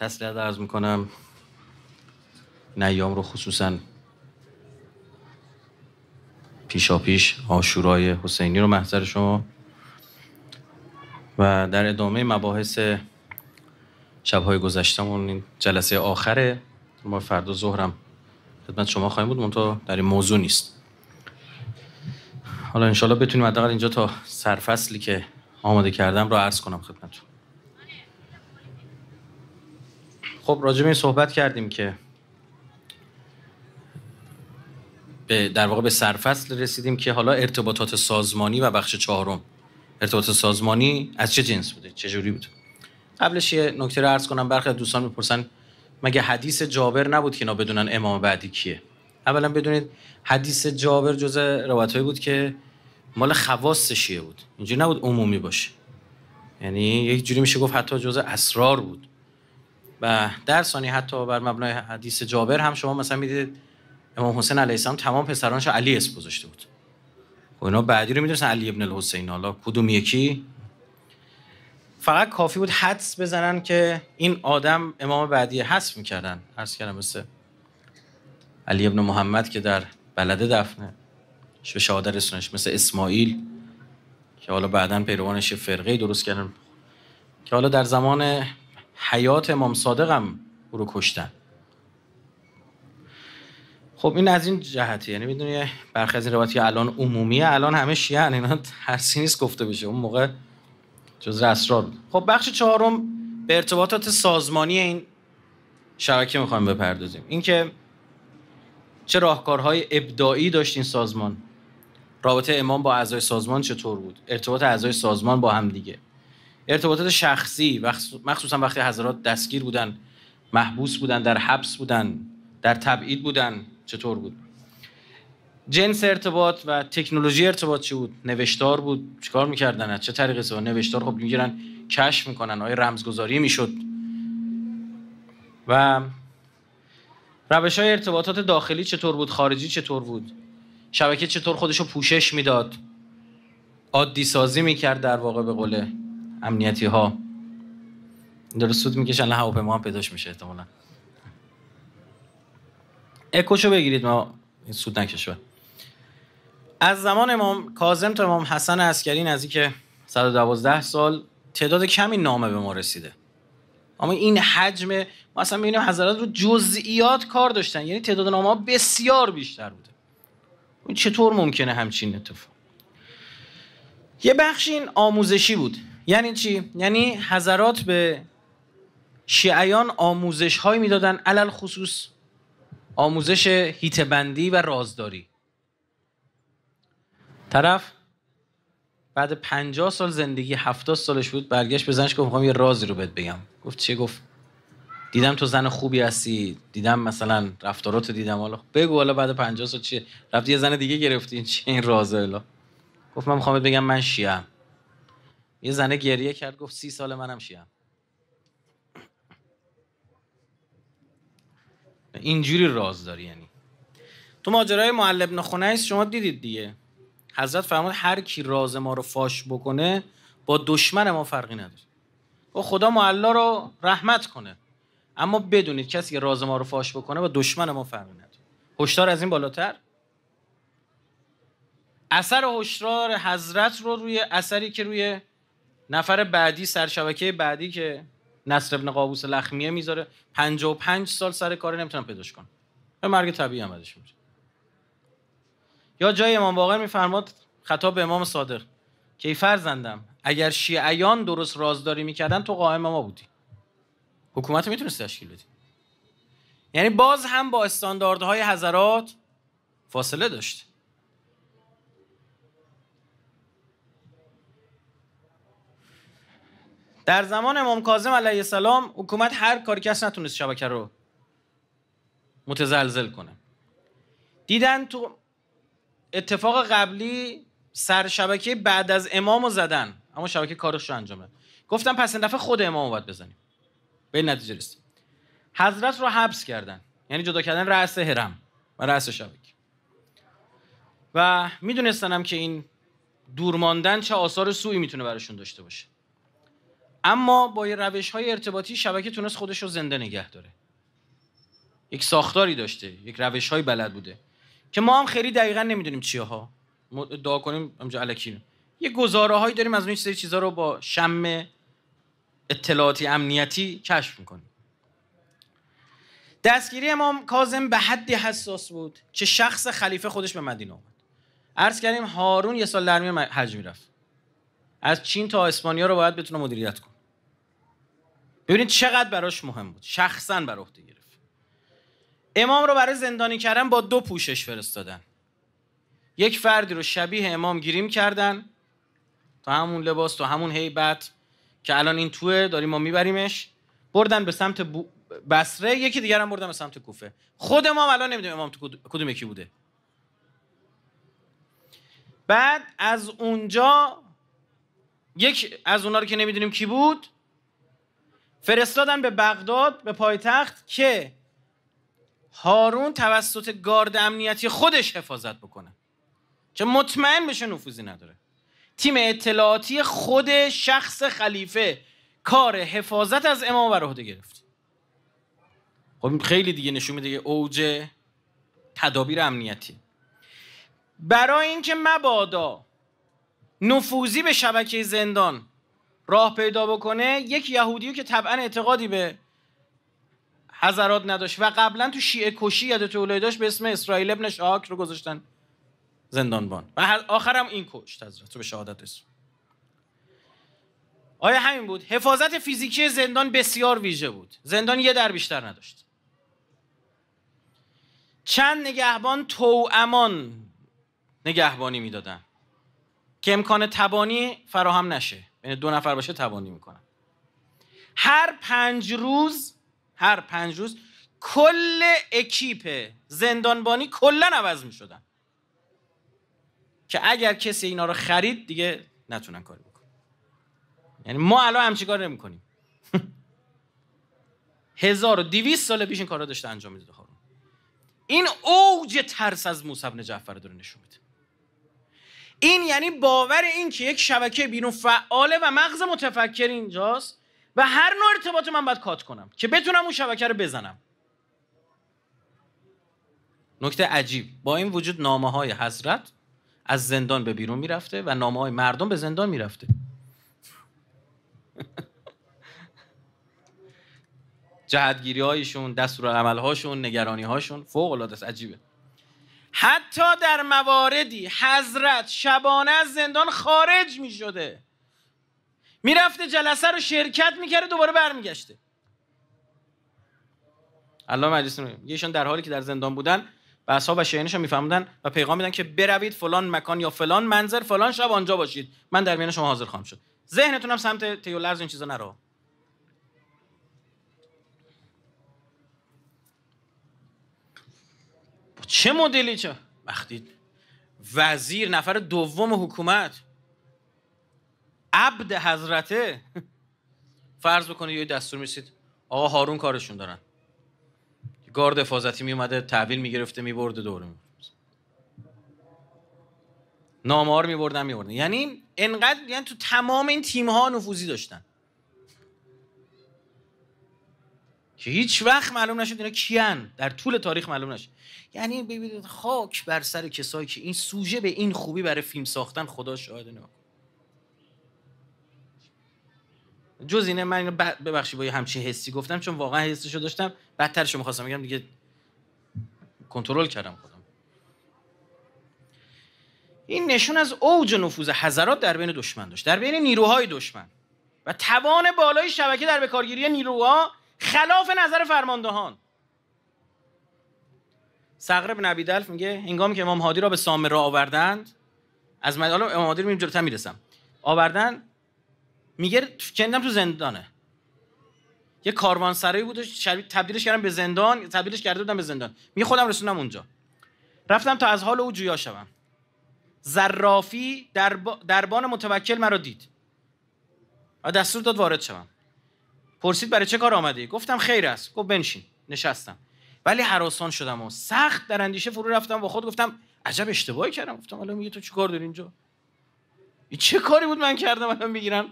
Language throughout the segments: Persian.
تسلیت عرض میکنم نیام رو خصوصا پیشا پیش آشورای حسینی رو محضر شما و در ادامه مباحث شبهای گذشتمون این جلسه آخره ما فردا ظهرم خدمت شما خواهیم بود منتها در این موضوع نیست حالا انشالله بتونیم حداقل اینجا تا سرفصلی که آماده کردم رو عرض کنم خدمتتون خب راجع به صحبت کردیم که به در واقع به سرفصل رسیدیم که حالا ارتباطات سازمانی و بخش چهارم ارتباطات سازمانی از چه جنس بوده چه جوری بود قبلش یه نکته رو عرض کنم برخی دوستان میپرسن مگه حدیث جابر نبود که اینا بدونن امام بعدی کیه اولا بدونید حدیث جابر جزء روایتایی بود که مال خواص شیعه بود اینجوری نبود عمومی باشه یعنی یک جوری میشه گفت حتی جزء اسرار بود و در ثانی حتی بر مبنای حدیث جابر هم شما مثلا میدید امام حسین علیه السلام تمام پسرانش علی اسم گذاشته بود و خب اینا بعدی رو میدونستن علی ابن الحسین حالا کدوم یکی فقط کافی بود حدس بزنن که این آدم امام بعدی حس میکردن حس کردن مثل علی ابن محمد که در بلده دفنه شو شادر رسونش مثل اسماعیل که حالا بعدا پیروانش فرقه درست کردن که حالا در زمان حیات امام صادقم او رو کشتن خب این از این جهتی یعنی میدونی برخی از این که الان عمومیه الان همه شیعه اینا ترسی نیست گفته بشه اون موقع جز اسرار بود خب بخش چهارم به ارتباطات سازمانی این شبکه میخوایم بپردازیم اینکه چه راهکارهای ابداعی داشت این سازمان رابطه امام با اعضای سازمان چطور بود ارتباط اعضای سازمان با هم دیگه ارتباطات شخصی مخصوصا وقتی حضرات دستگیر بودن محبوس بودن در حبس بودن در تبعید بودن چطور بود جنس ارتباط و تکنولوژی ارتباط چی بود نوشتار بود چیکار میکردن چه طریقی سو نوشتار خب میگیرن کشف میکنن آیا رمزگذاری میشد و روش های ارتباطات داخلی چطور بود خارجی چطور بود شبکه چطور خودشو پوشش میداد عادی سازی میکرد در واقع به قوله امنیتی ها داره سود میکشن الان هواپیما هم پیداش میشه احتمالا اکوشو بگیرید ما این سود نکشه از زمان امام کازم تا امام حسن عسکری نزدیک 112 سال تعداد کمی نامه به ما رسیده اما این حجم ما اصلا میبینیم حضرات رو جزئیات کار داشتن یعنی تعداد نامه ها بسیار بیشتر بوده چطور ممکنه همچین اتفاق یه بخش این آموزشی بود یعنی چی؟ یعنی حضرات به شیعیان آموزش هایی میدادن علل خصوص آموزش هیتبندی و رازداری طرف بعد 50 سال زندگی 70 سالش بود برگشت به زنش گفت یه رازی رو بهت بگم گفت چه گفت دیدم تو زن خوبی هستی دیدم مثلا رفتارات دیدم حالا بگو حالا بعد 50 سال چیه رفتی یه زن دیگه گرفتی این چه این رازه الا گفت من میخوام بگم من شیعم یه زنه گریه کرد گفت سی سال منم شیعم اینجوری راز داری یعنی تو ماجرای معلب ابن خنیس شما دیدید دیگه حضرت فرمود هر کی راز ما رو فاش بکنه با دشمن ما فرقی نداره و خدا معلا رو رحمت کنه اما بدونید کسی که راز ما رو فاش بکنه با دشمن ما فرقی نداره هشدار از این بالاتر اثر هشدار حضرت رو روی اثری که روی نفر بعدی سرشبکه بعدی که نصر ابن قابوس لخمیه میذاره 55 سال سر کار نمیتونم پیداش کنم. به مرگ طبیعی هم ازش یا جای امام باقر میفرماد خطاب به امام صادق که فرزندم اگر شیعیان درست رازداری میکردن تو قائم ما بودی حکومت میتونست تشکیل بدی یعنی باز هم با استانداردهای حضرات فاصله داشت در زمان امام کاظم علیه السلام حکومت هر کاری کس نتونست شبکه رو متزلزل کنه دیدن تو اتفاق قبلی سر شبکه بعد از امامو زدن اما شبکه کارش رو انجام داد گفتن پس این دفعه خود امام باید بزنیم به نتیجه رسید حضرت رو حبس کردن یعنی جدا کردن رأس حرم و رأس شبکه و میدونستنم که این دورماندن چه آثار سوی میتونه براشون داشته باشه اما با روش های ارتباطی شبکه تونست خودش رو زنده نگه داره یک ساختاری داشته یک روش های بلد بوده که ما هم خیلی دقیقا نمیدونیم چیه ها دعا کنیم همجا الکی یه گزاره هایی داریم از اون سری چیزها رو با شم اطلاعاتی امنیتی کشف میکنیم دستگیری امام کازم به حدی حساس بود چه شخص خلیفه خودش به مدینه آمد عرض کردیم هارون یه سال در حج میرفت از چین تا اسپانیا رو باید بتونه مدیریت کنه ببینید چقدر براش مهم بود شخصا بر عهده گرفت امام رو برای زندانی کردن با دو پوشش فرستادن یک فردی رو شبیه امام گیریم کردن تا همون لباس تا همون هیبت که الان این توه داریم ما میبریمش بردن به سمت بسره یکی دیگر هم بردن به سمت کوفه خود ما الان نمیدونیم امام تو کدوم یکی بوده بعد از اونجا یک از اونا رو که نمیدونیم کی بود فرستادن به بغداد به پایتخت که هارون توسط گارد امنیتی خودش حفاظت بکنه چه مطمئن بشه نفوذی نداره تیم اطلاعاتی خود شخص خلیفه کار حفاظت از امام بر عهده گرفت خب خیلی دیگه نشون میده اوج تدابیر امنیتی برای اینکه مبادا نفوذی به شبکه زندان راه پیدا بکنه یک یهودیو که طبعا اعتقادی به حضرات نداشت و قبلا تو شیعه کشی یاد اولای داشت به اسم اسرائیل ابن شاک رو گذاشتن زندانبان و آخرم این کشت حضرت به شهادت آیا همین بود حفاظت فیزیکی زندان بسیار ویژه بود زندان یه در بیشتر نداشت چند نگهبان امان نگهبانی میدادن که امکان تبانی فراهم نشه یعنی دو نفر باشه توانی میکنن هر پنج روز هر پنج روز کل اکیپ زندانبانی کلا عوض میشدن که اگر کسی اینا رو خرید دیگه نتونن کاری بکنن یعنی ما الان همچی کار نمیکنیم 1200 سال پیش این کارا داشته انجام میده خورم. این اوج ترس از موسی بن جعفر داره نشون میده این یعنی باور این که یک شبکه بیرون فعاله و مغز متفکر اینجاست و هر نوع ارتباط من باید کات کنم که بتونم اون شبکه رو بزنم نکته عجیب با این وجود نامه های حضرت از زندان به بیرون میرفته و نامه های مردم به زندان میرفته جهدگیری هایشون دستور هاشون نگرانی هاشون فوق العاده است عجیبه حتی در مواردی حضرت شبانه از زندان خارج می شده میرفته جلسه رو شرکت میکرده دوباره برمیگشته الله مجلس یهشان در حالی که در زندان بودن و اصحاب و شیعانشون و پیغام میدن که بروید فلان مکان یا فلان منظر فلان شب آنجا باشید من در میان شما حاضر خواهم شد ذهنتون هم سمت تیولرز این چیزا نرو چه مدلی چه وقتی وزیر نفر دوم حکومت عبد حضرته فرض بکنه یه دستور میرسید آقا هارون کارشون دارن گارد حفاظتی میومده تحویل میگرفته میبرده دوره می نامار میبردن میبردن یعنی انقدر یعنی تو تمام این تیم ها نفوذی داشتن که هیچ وقت معلوم نشد اینا کیان در طول تاریخ معلوم نشد یعنی ببینید خاک بر سر کسایی که این سوژه به این خوبی برای فیلم ساختن خدا شاهد نه جز اینه من اینو ببخشید با یه همچین حسی گفتم چون واقعا حسشو داشتم بدترشو میخواستم بگم دیگه کنترل کردم خودم این نشون از اوج نفوذ حضرات در بین دشمن داشت در بین نیروهای دشمن و توان بالای شبکه در بکارگیری نیروها خلاف نظر فرماندهان صقر بن دلف میگه هنگامی که امام هادی را به سامه را آوردند از حالا امام هادی رو جلوتر میرسم آوردن میگه کندم تو زندانه یه سرایی بود تبدیلش کردم به زندان تبدیلش کرده بودم به زندان میگه خودم رسونم اونجا رفتم تا از حال او جویا شوم زرافی در دربان متوکل مرا دید و دستور داد وارد شوم پرسید برای چه کار آمده گفتم خیر است گفت بنشین نشستم ولی حراسان شدم و سخت در اندیشه فرو رفتم و خود گفتم عجب اشتباهی کردم گفتم حالا میگه تو کار داری اینجا چه کاری بود من کردم الان میگیرن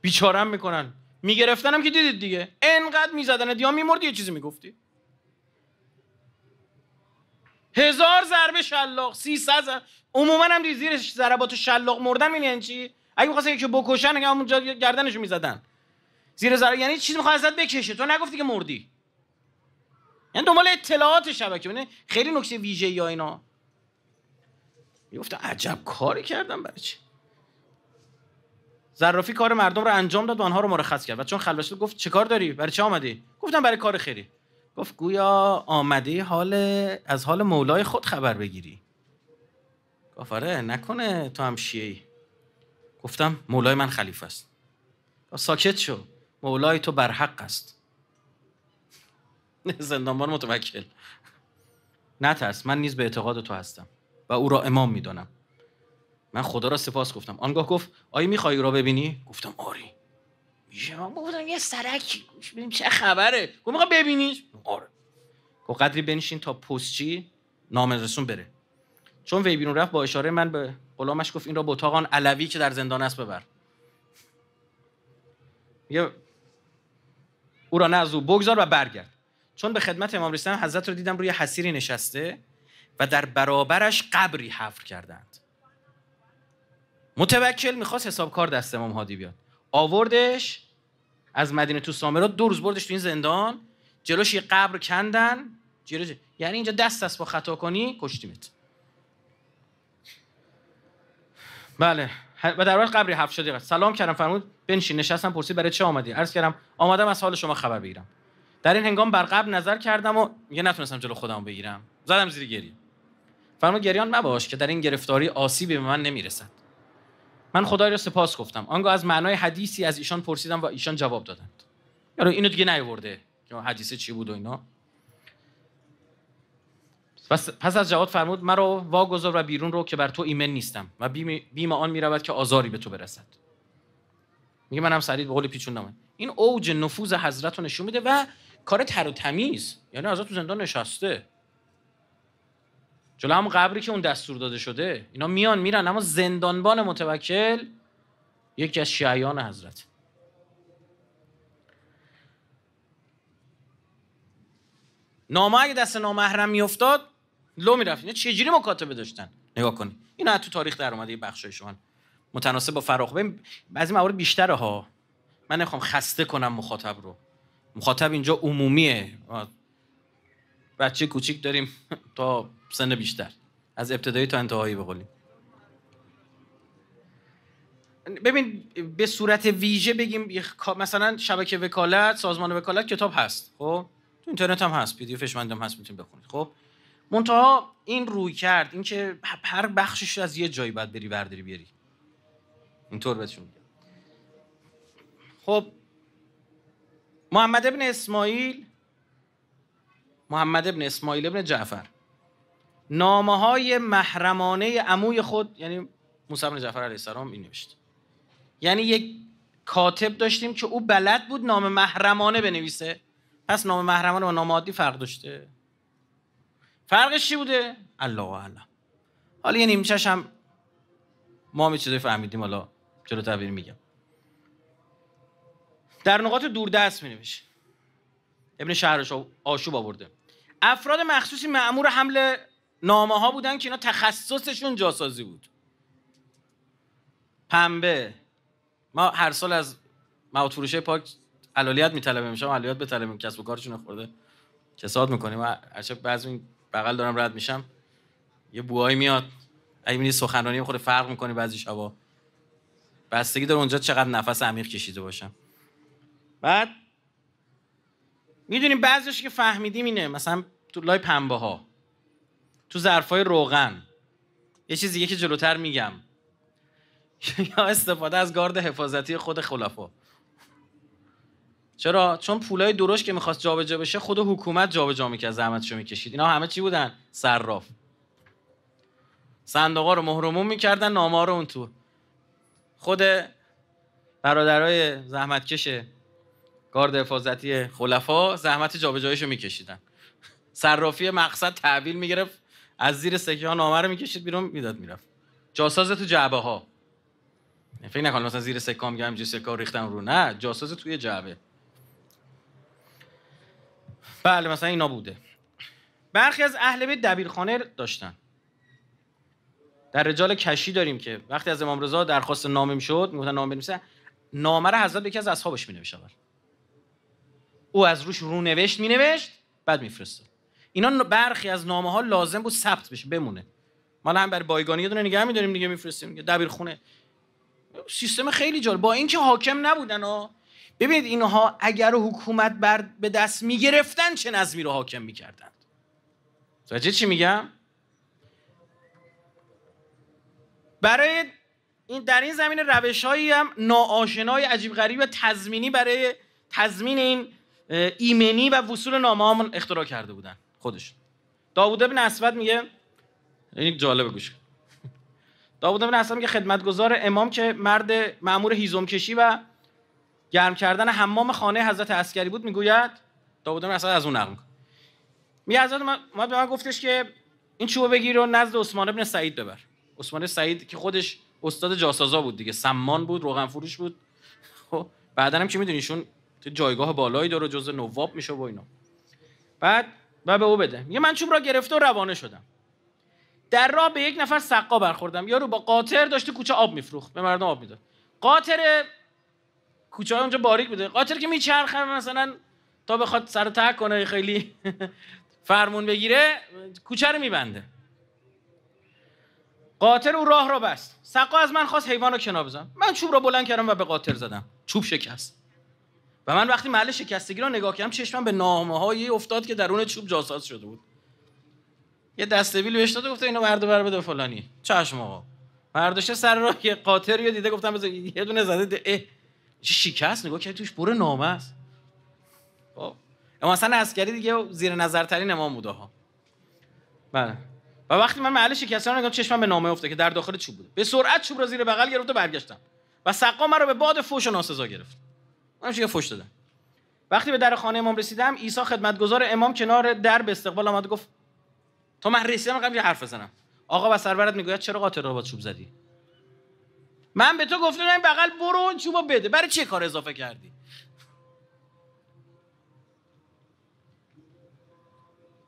بیچارم میکنن میگرفتنم که دیدید دیگه انقدر میزدن یا میمردی یه چیزی میگفتی هزار ضربه شلاق سی عموما هم زیر ضربات شلاق مردن یعنی چی اگه می‌خواستن یکی بکشن همونجا گردنشو میزدن زیر یعنی چیز میخواد ازت بکشه تو نگفتی که مردی یعنی دنبال اطلاعات شبکه بینه یعنی خیلی نکته ویژه یا اینا میگفتم عجب کاری کردم برای چی زرافی کار مردم رو انجام داد و آنها رو مرخص کرد و چون خلوت گفت چه کار داری برای چه آمدی گفتم برای کار خیری گفت گویا آمدی حال از حال مولای خود خبر بگیری گفت آره نکنه تو هم شیعی گفتم مولای من خلیفه است ساکت شو مولای تو بر حق است زندانبان متوکل نترس من نیز به اعتقاد تو هستم و او را امام میدانم من خدا را سپاس گفتم آنگاه گفت آیا او را ببینی گفتم آری میشه من بودم یه سرکی چه خبره گفت میخوای ببینیش آره گفت قدری بنشین تا پستچی نام رسون بره چون وی بیرون رفت با اشاره من به غلامش گفت این را به اتاق آن علوی که در زندان است ببر او را او بگذار و برگرد چون به خدمت امام رسیدم حضرت رو دیدم روی حسیری نشسته و در برابرش قبری حفر کردند متوکل میخواست حساب کار دست امام هادی بیاد آوردش از مدینه تو سامرا دو روز بردش تو این زندان جلوش یه قبر کندن یعنی اینجا دست است با خطا کنی کشتیمت بله و در واقع قبری حفر شده سلام کردم فرمود بنشین نشستم پرسید برای چه آمدی عرض کردم آمدم از حال شما خبر بگیرم در این هنگام بر قبل نظر کردم و یه نتونستم جلو خودم بگیرم زدم زیر گریه فرمود گریان نباش که در این گرفتاری آسیبی به من نمیرسد من خدای را سپاس گفتم آنگاه از معنای حدیثی از ایشان پرسیدم و ایشان جواب دادند یارو اینو دیگه نیورده که حدیث چی بود و اینا پس, پس از جواب فرمود مرا واگذار و بیرون رو که بر تو ایمن نیستم و بیم آن میرود که آزاری به تو برسد میگه منم سریع به قول پیچوندم این اوج نفوذ حضرت رو نشون میده و کار تر و تمیز یعنی حضرت تو زندان نشسته جلو هم قبری که اون دستور داده شده اینا میان میرن اما زندانبان متوکل یکی از شیعیان حضرت نامه اگه دست نامحرم میفتاد لو میرفت اینا یعنی چجوری مکاتبه داشتن نگاه کنید این تو تاریخ در اومده بخشای شما متناسب با فراخ ببین بعضی موارد بیشتره ها من نمیخوام خسته کنم مخاطب رو مخاطب اینجا عمومیه بچه کوچیک داریم تا سن بیشتر از ابتدایی تا انتهایی بقولیم ببین به صورت ویژه بگیم مثلا شبکه وکالت سازمان وکالت کتاب هست خب تو اینترنت هم هست پی دی افش هست میتونید بخونید خب منتها این روی کرد اینکه هر بخشش از یه جایی باید بری برداری بیاری اینطور بهتون خب محمد ابن اسماعیل محمد ابن اسماعیل ابن جعفر نامه های محرمانه اموی خود یعنی موسی ابن جعفر علیه السلام این نوشت یعنی یک کاتب داشتیم که او بلد بود نام محرمانه بنویسه پس نام محرمانه و نام عادی فرق داشته فرقش چی بوده الله اعلم حالا یه نیمچش هم ما هم چیزایی فهمیدیم حالا چرا میگم در نقاط دوردست می ابن شهرش آشوب آورده افراد مخصوصی معمور حمل نامه ها بودن که اینا تخصصشون جاسازی بود پنبه ما هر سال از مواد پاک علالیت میطلبیم میشم علالیت بطلبیم کسب و کارشون خورده کساد میکنیم عجب بعضی این بغل دارم رد میشم یه بوهایی میاد اگه میری سخنرانی خود فرق میکنه بعضی شبا بستگی داره اونجا چقدر نفس عمیق کشیده باشم بعد میدونیم بعضیش که فهمیدیم اینه مثلا تو لای پنبه ها تو ظرفای روغن یه چیزی دیگه که جلوتر میگم یا استفاده از گارد حفاظتی خود خلفا چرا چون پولای درشت که میخواست جابجا بشه خود حکومت جابجا میکرد زحمتشو میکشید اینا همه چی بودن صراف صندوقا رو مهرمون میکردن نامه رو اون تو خود برادرای زحمتکش گارد حفاظتی خلفا زحمت جابجاییش رو میکشیدن صرافی مقصد تحویل میگرفت از زیر سکه ها نامه رو میکشید بیرون میداد میرفت جاساز تو جعبه ها فکر نکنم مثلا زیر سکه میگم اینجوری سکه ریختن رو نه جاساز توی جعبه بله مثلا اینا بوده برخی از اهل بیت دبیرخانه داشتن در رجال کشی داریم که وقتی از امام رضا درخواست نامه میشد میگفتن نامه بنویسه نامه رو حضرت یکی از اصحابش مینوشت اول او از روش رو نوشت مینوشت بعد میفرستاد اینا برخی از نامه ها لازم بود ثبت بشه بمونه ما هم برای بایگانی یه دونه نگه میداریم دیگه میفرستیم دبیرخونه سیستم خیلی جالب با اینکه حاکم نبودن و ببینید اینها اگر حکومت بر به دست میگرفتن چه نظمی رو حاکم میکردند. چی میگم؟ برای این در این زمین روش هایی هم ناآشنای عجیب غریب و تضمینی برای تضمین این ایمنی و وصول نامه اختراع کرده بودن خودش. داوود ابن اسود میگه این جالبه گوش داوود ابن اسود میگه خدمتگزار امام که مرد مامور هیزم کشی و گرم کردن حمام خانه حضرت عسکری بود میگوید داوود ابن اسود از اون نقل میگه حضرت ما به من گفتش که این چوبه بگیر و نزد عثمان ابن سعید ببر عثمان سعید که خودش استاد جاسازا بود دیگه سمان بود روغن فروش بود خب بعدا هم که میدونیشون تو جایگاه بالایی داره جز نواب میشه و اینا بعد و به او بده یه من چوب را گرفته و روانه شدم در راه به یک نفر سقا برخوردم یارو با قاطر داشته کوچه آب میفروخت به مردم آب میداد قاطر کوچه های اونجا باریک بوده قاطر که میچرخه مثلا تا بخواد سر تک کنه خیلی فرمون بگیره کوچه رو میبنده قاطر او راه را بست سقا از من خواست حیوان را کنار بزن. من چوب را بلند کردم و به قاطر زدم چوب شکست و من وقتی محل شکستگی را نگاه کردم چشمم به نامه هایی افتاد که درون چوب جاساز شده بود یه دسته بیل بهش داد گفته اینو مرد بر بده فلانی چشم آقا برداشته سر را یه قاطر یا دیده گفتم بزن یه دونه زده اه چه شکست نگاه کردی توش بره نامه است خب اما اصلا عسکری دیگه زیر نظر ترین امام بوده ها بله و وقتی من محل رو نگاه چشمم به نامه افته که در داخل چوب بود به سرعت چوب را زیر بغل گرفت و برگشتم و سقا مرا به باد فوش و ناسزا گرفت من که فوش دادم وقتی به در خانه امام رسیدم عیسی خدمتگزار امام کنار در به استقبال آمد و گفت تو من رسیدم قبل حرف بزنم آقا و سرورت میگوید چرا قاتل را با چوب زدی من به تو گفتم این بغل برو چوبو بده برای چه کار اضافه کردی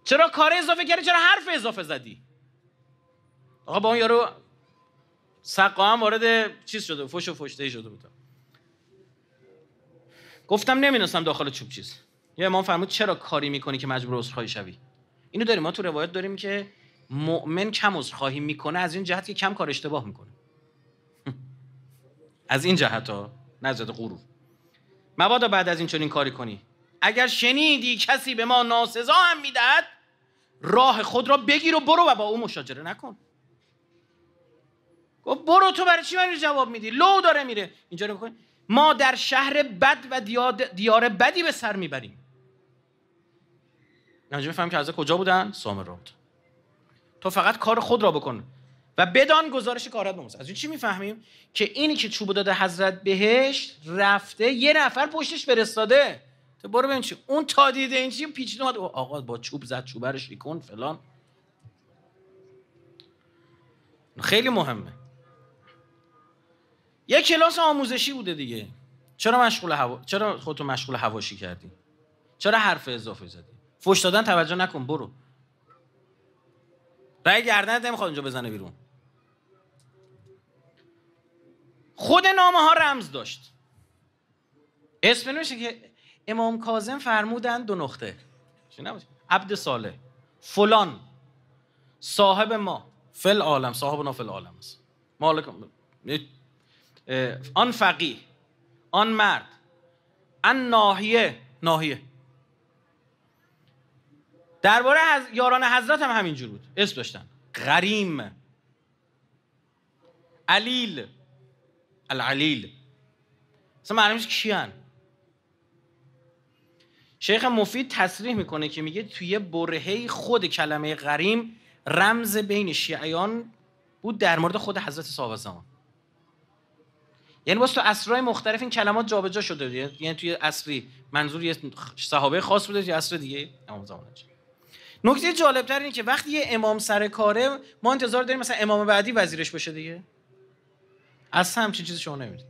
چرا کار اضافه کردی چرا حرف اضافه زدی آقا با اون یارو سقا هم وارد چیز شده فش و فشته شده بود گفتم نمیدونستم داخل چوب چیز یا امام فرمود چرا کاری میکنی که مجبور عذرخواهی شوی اینو داریم ما تو روایت داریم که مؤمن کم عذرخواهی میکنه از این جهت که کم کار اشتباه میکنه از این جهت ها نه از غرور مبادا بعد از این چنین کاری کنی اگر شنیدی کسی به ما ناسزا هم میدهد راه خود را بگیر و برو و با او مشاجره نکن و برو تو برای چی من جواب میدی لو داره میره اینجا رو بکن ما در شهر بد و دیار بدی به سر میبریم اینجا بفهم که از کجا بودن رود تو فقط کار خود را بکن و بدان گزارش کارت بموس از این چی میفهمیم که اینی که چوب داده حضرت بهش رفته یه نفر پشتش فرستاده تو برو ببین چی اون تا دیده این چی پیچیده اومد آقا با چوب زد چوبرش رو فلان خیلی مهمه یه کلاس آموزشی بوده دیگه چرا مشغول هوا... چرا خودتو مشغول هواشی کردی چرا حرف اضافه زدی فوش دادن توجه نکن برو رای گردنت نمیخواد اونجا بزنه بیرون خود نامه ها رمز داشت اسم نمیشه که امام کازم فرمودن دو نقطه عبد ساله فلان صاحب ما فل عالم صاحب نا فل عالم است مالک آن فقیه آن مرد آن ناحیه ناحیه درباره از یاران حضرت هم همینجور بود اسم داشتن غریم علیل العلیل اصلا معلوم نیست کیان شیخ مفید تصریح میکنه که میگه توی برهه خود کلمه غریم رمز بین شیعیان بود در مورد خود حضرت صاحب زمان یعنی واسه تو اسرای مختلف این کلمات جابجا شده دیگه یعنی-, یعنی توی اصری منظور یه صحابه خاص بوده توی اصر دیگه امام نکته جالبتر اینه که وقتی یه امام سر کاره ما انتظار داریم مثلا امام بعدی وزیرش بشه دیگه اصلا همچین چیزی شما نمیدید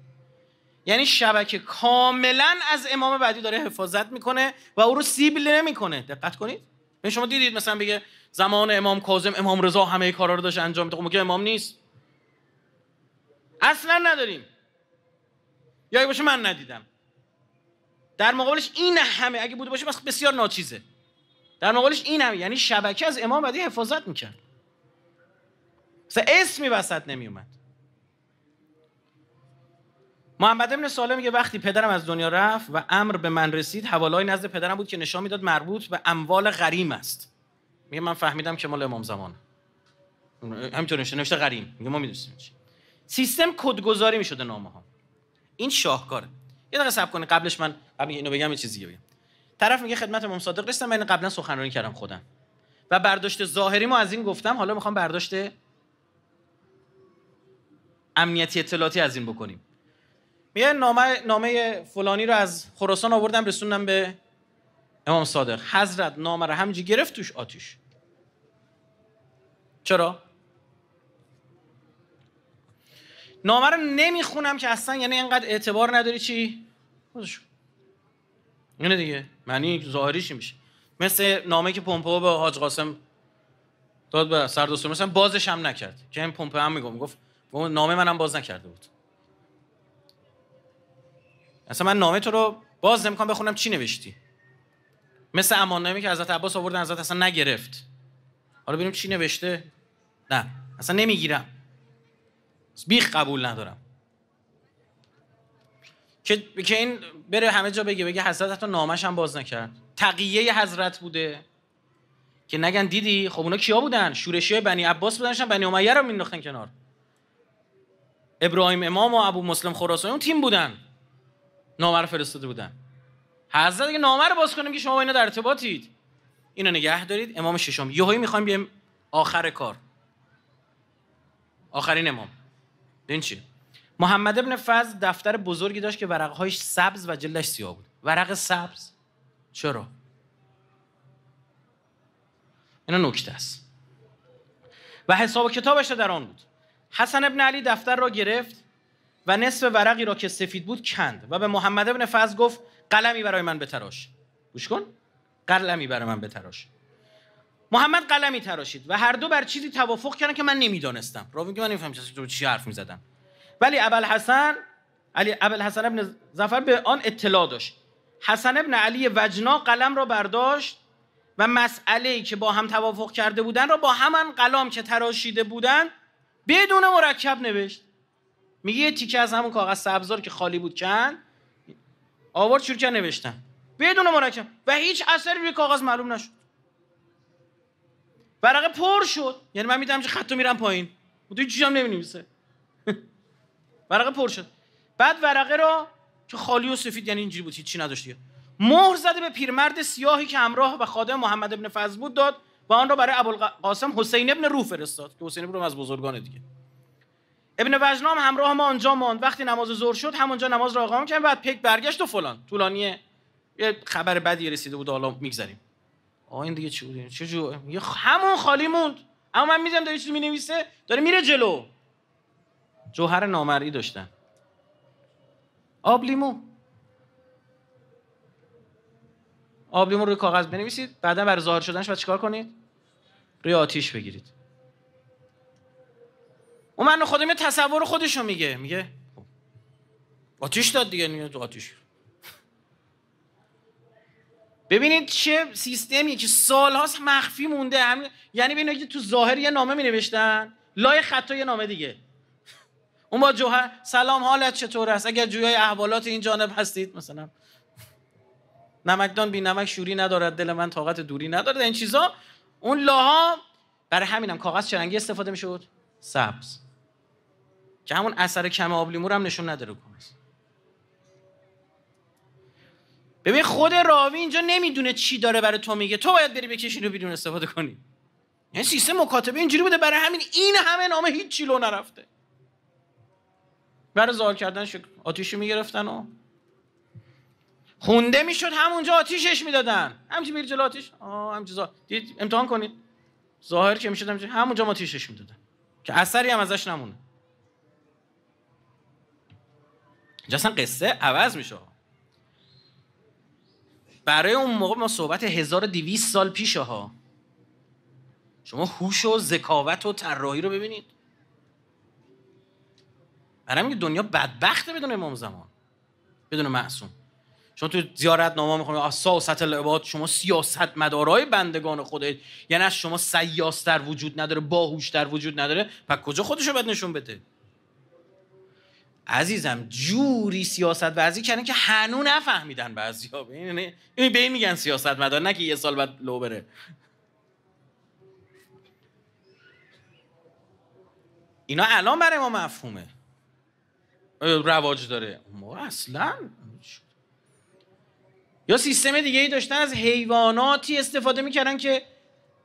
یعنی شبکه کاملا از امام بعدی داره حفاظت میکنه و او رو سیبل نمیکنه دقت کنید یعنی شما دیدید مثلا بگه زمان امام کاظم امام رضا همه کارا رو داشت انجام میده خب، امام نیست اصلا نداریم یا اگه باشه من ندیدم در مقابلش این همه اگه بوده باشه بسیار ناچیزه در مقابلش این همه یعنی شبکه از امام بعدی حفاظت میکرد مثلا اسمی وسط نمیومد محمد ابن سالم میگه وقتی پدرم از دنیا رفت و امر به من رسید حوالای نزد پدرم بود که نشان میداد مربوط به اموال غریم است میگه من فهمیدم که مال امام زمان همینطور نوشته غریم میگه ما میدونستیم سیستم کدگذاری میشده نامه ها این شاهکاره یه دقیقه صبر کنه قبلش من قبل اینو بگم یه چیزی بگم طرف میگه خدمت امام صادق رسیدم من قبلا سخنرانی کردم خودم و برداشت ظاهری ما از این گفتم حالا میخوام برداشت امنیتی اطلاعاتی از این بکنیم میگه نامه نامه فلانی رو از خراسان آوردم رسوندم به امام صادق حضرت نامه رو همینجوری گرفت توش آتیش چرا نامه رو نمیخونم که اصلا یعنی اینقدر اعتبار نداری چی خودشون اینه دیگه معنی ظاهریشی میشه مثل نامه که پمپا به حاج قاسم داد به سر مثلا بازش هم نکرد که این پمپا هم میگم گفت نامه منم باز نکرده بود اصلا من نامه تو رو باز نمیکنم بخونم چی نوشتی مثل نامه که حضرت عباس آوردن حضرت اصلا نگرفت حالا ببینیم چی نوشته نه اصلا نمیگیرم بیخ قبول ندارم که این بره همه جا بگه بگه حضرت حتی نامش هم باز نکرد تقیه حضرت بوده که نگن دیدی خب اونا کیا بودن شورشی بنی عباس بودن بنی امیه رو مینداختن کنار ابراهیم امام و ابو مسلم خراسانی اون تیم بودن نامه رو فرستاده بودن حضرت اگه نامه رو باز کنیم که شما اینا در ارتباطید اینو نگه دارید امام ششم یهویی میخوایم بیایم آخر کار آخرین امام این چی محمد ابن فضل دفتر بزرگی داشت که ورقهایش سبز و جلدش سیاه بود ورق سبز چرا اینا نکته است و حساب و کتابش در آن بود حسن ابن علی دفتر را گرفت و نصف ورقی را که سفید بود کند و به محمد ابن فضل گفت قلمی برای من بتراش گوش کن قلمی برای من بتراش محمد قلمی تراشید و هر دو بر چیزی توافق کردن که من نمیدانستم راوی که من نمیفهمم چی حرف میزدن ولی حسن علی حسن ابن زفر به آن اطلاع داشت حسن ابن علی وجنا قلم را برداشت و مسئله ای که با هم توافق کرده بودن را با همان قلم که تراشیده بودن بدون مرکب نوشت میگه یه تیکه از همون کاغذ سبزار که خالی بود چند آورد شروع نوشتن بدون مرکب و هیچ اثری روی کاغذ معلوم نشد ورقه پر شد یعنی من میدم که خطو میرم پایین تو هیچ هم نمینویسه ورقه پر شد بعد ورقه رو که خالی و سفید یعنی اینجوری بود چی نداشتی مهر زده به پیرمرد سیاهی که همراه و خادم محمد ابن فضل بود داد و آن را برای ابوالقاسم حسین ابن رو فرستاد که حسین ابن از بزرگان دیگه ابن وجنام همراه ما آنجا ماند وقتی نماز ظهر شد همونجا نماز را اقامه کرد بعد پک برگشت و فلان طولانیه یه خبر بدی رسیده بود حالا میگذریم آقا این دیگه چی بود چه جو همون خالی موند اما من میدونم داره چیزی مینویسه داره میره جلو جوهر نامرئی داشتن آب لیمو آب لیمو روی کاغذ بنویسید بعدا بر ظاهر شدنش بعد چیکار کنید روی آتیش بگیرید اون من خودم یه تصور رو میگه میگه خب. آتیش داد دیگه آتیش ببینید چه سیستمی که سالهاست مخفی مونده هم... یعنی ببینید که تو ظاهر یه نامه می نوشتن لای خطا یه نامه دیگه اون با جوهر سلام حالت چطور است اگر جویای احوالات این جانب هستید مثلا نمکدان بی نمک شوری ندارد دل من طاقت دوری ندارد این چیزا اون لاها برای همینم کاغذ چرنگی استفاده می شود؟ سبز که همون اثر کم آبلیمور هم نشون نداره کنست ببین خود راوی اینجا نمیدونه چی داره برای تو میگه تو باید بری بکشی رو بیرون استفاده کنی یعنی سیستم مکاتبه اینجوری بوده برای همین این همه نامه هیچ چیلو نرفته برای زار کردن شک... آتیشو میگرفتن و خونده میشد همونجا آتیشش میدادن همچی میری جلو آتیش دید امتحان کنید ظاهر که میشد همونجا ما آتیشش میدادن که اثری هم ازش نمونه اینجا قصه عوض میشه برای اون موقع ما صحبت 1200 سال پیش ها شما هوش و ذکاوت و طراحی رو ببینید برای دنیا بدبخته بدون امام زمان بدون معصوم شما تو زیارت نامه میخونید اساست العباد شما سیاست مدارای بندگان خودت یعنی از شما سیاستر وجود نداره باهوشتر وجود نداره پس کجا خودشو باید نشون بده عزیزم جوری سیاست ورزی کردن که هنو نفهمیدن بعضی ها یعنی این به این میگن سیاست مدار نه که یه سال بعد لو بره اینا الان برای ما مفهومه رواج داره ما اصلا یا سیستم دیگه ای داشتن از حیواناتی استفاده میکردن که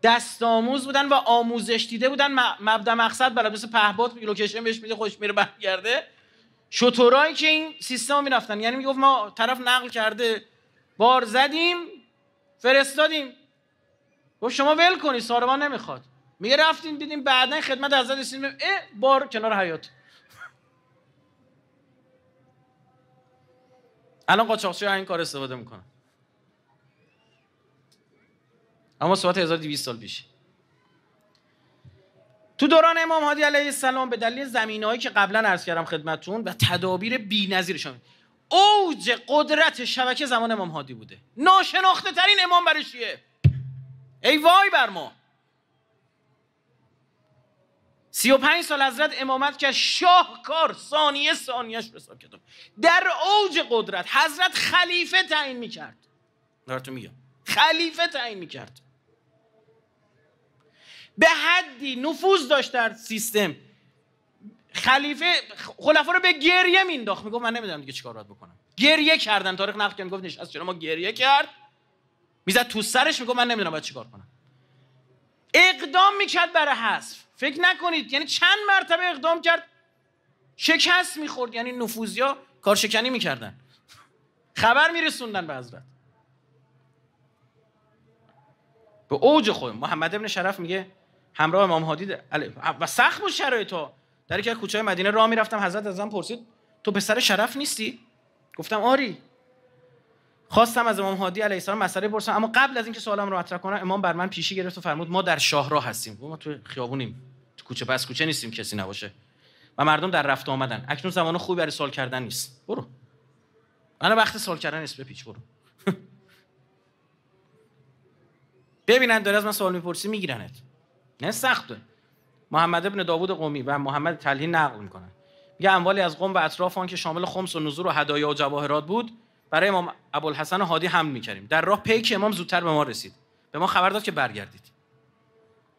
دست آموز بودن و آموزش دیده بودن مبدا مقصد برای مثل پهباد لوکیشن بهش میده خوش میره برگرده شطورایی که این سیستم میرفتن یعنی میگفت ما طرف نقل کرده بار زدیم فرستادیم گفت شما ول کنی ساروان نمیخواد میگه رفتیم دیدیم بعدا خدمت حضرت رسیدیم بار کنار حیات الان قاچاقچی این کار استفاده میکنن اما صحبت 1200 سال پیش تو دوران امام هادی علیه السلام به دلیل زمینهایی که قبلا عرض کردم خدمتتون و تدابیر بی‌نظیرشون اوج قدرت شبکه زمان امام هادی بوده ناشناخته ترین امام برای ای وای بر ما سی و پنج سال حضرت امامت که شاهکار ثانیه ثانیهش به کرد در اوج قدرت حضرت خلیفه تعیین میکرد دارتون میگم خلیفه تعیین میکرد به حدی نفوذ داشت در سیستم خلیفه خلفا رو به گریه مینداخت میگفت من نمیدونم دیگه چیکار باید بکنم گریه کردن تاریخ نقل کرد گفت نشست چرا ما گریه کرد میزد تو سرش میگفت من نمیدونم باید چیکار کنم اقدام میکرد برای حذف فکر نکنید یعنی چند مرتبه اقدام کرد شکست میخورد یعنی نفوذیا کارشکنی میکردن خبر میرسوندن به حضرت به اوج خود محمد ابن شرف میگه همراه امام هادی و سخت بود شرایط در یک از کوچه مدینه راه میرفتم حضرت ازم پرسید تو پسر شرف نیستی گفتم آری خواستم از امام هادی علیه السلام مسئله بپرسم اما قبل از اینکه سوالم رو مطرح کنم امام بر من پیشی گرفت و فرمود ما در شاهراه هستیم ما تو خیابونیم تو کوچه پس کوچه نیستیم کسی نباشه و مردم در رفت آمدن اکنون زمان خوبی برای سوال کردن نیست برو الان وقت سوال کردن نیست بپیچ برو ببینن داره از من سوال میپرسی میگیرنت نه سخته محمد ابن داوود قومی و محمد تلهی نقل میکنن میگه اموالی از قوم و اطراف آن که شامل خمس و نزور و هدایا و جواهرات بود برای امام ابوالحسن هادی حمل میکردیم در راه پیک امام زودتر به ما رسید به ما خبر داد که برگردید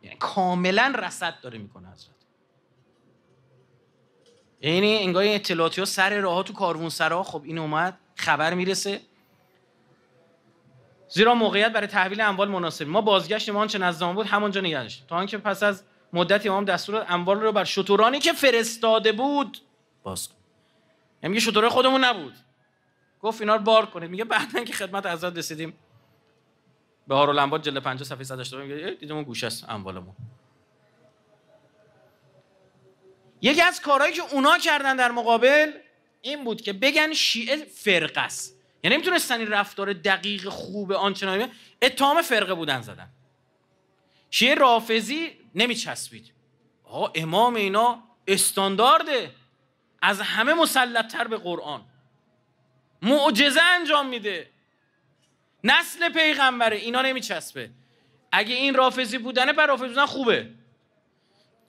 یعنی کاملا رصد داره میکنه حضرت یعنی انگار اطلاعاتی ها سر راه ها تو کاروان سرا خب این اومد خبر میرسه زیرا موقعیت برای تحویل اموال مناسب ما بازگشت ما آنچه نزد بود همانجا نگه تا اینکه پس از مدتی امام دستور اموال رو بر شطورانی که فرستاده بود باز یعنی شطورای خودمون نبود گفت اینا رو بار کنید میگه بعدا که خدمت حضرت رسیدیم به هارول جلد 50 صفحه 180 میگه دیدم اون گوشه است اموالمون یکی از کارهایی که اونا کردن در مقابل این بود که بگن شیعه فرقه است یعنی نمیتونستن این رفتار دقیق خوب آنچنانی اتهام فرقه بودن زدن شیعه رافضی نمیچسبید آقا امام اینا استاندارده از همه مسلطتر به قرآن معجزه انجام میده نسل پیغمبره اینا نمیچسبه اگه این رافضی بودنه بر رافزی بودن خوبه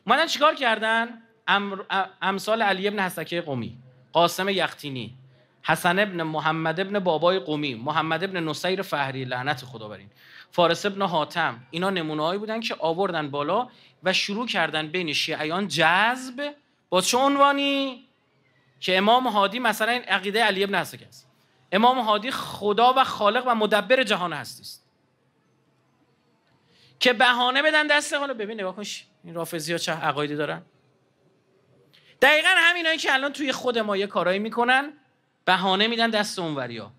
مادن چیکار کردن؟ امر... امثال علی ابن حسکه قومی قاسم یختینی حسن ابن محمد ابن بابای قومی محمد ابن نصیر فهری لعنت خدا برین فارس ابن حاتم اینا نمونههایی بودن که آوردن بالا و شروع کردن بین شیعیان جذب با چه عنوانی که امام هادی مثلا این عقیده علی ابن حسکه است امام هادی خدا و خالق و مدبر جهان هستی است که بهانه بدن دست حالا ببین نگاه کنش این رافضی ها چه عقایدی دارن دقیقا همینایی که الان توی خود ما یه کارایی میکنن بهانه میدن دست اونوریا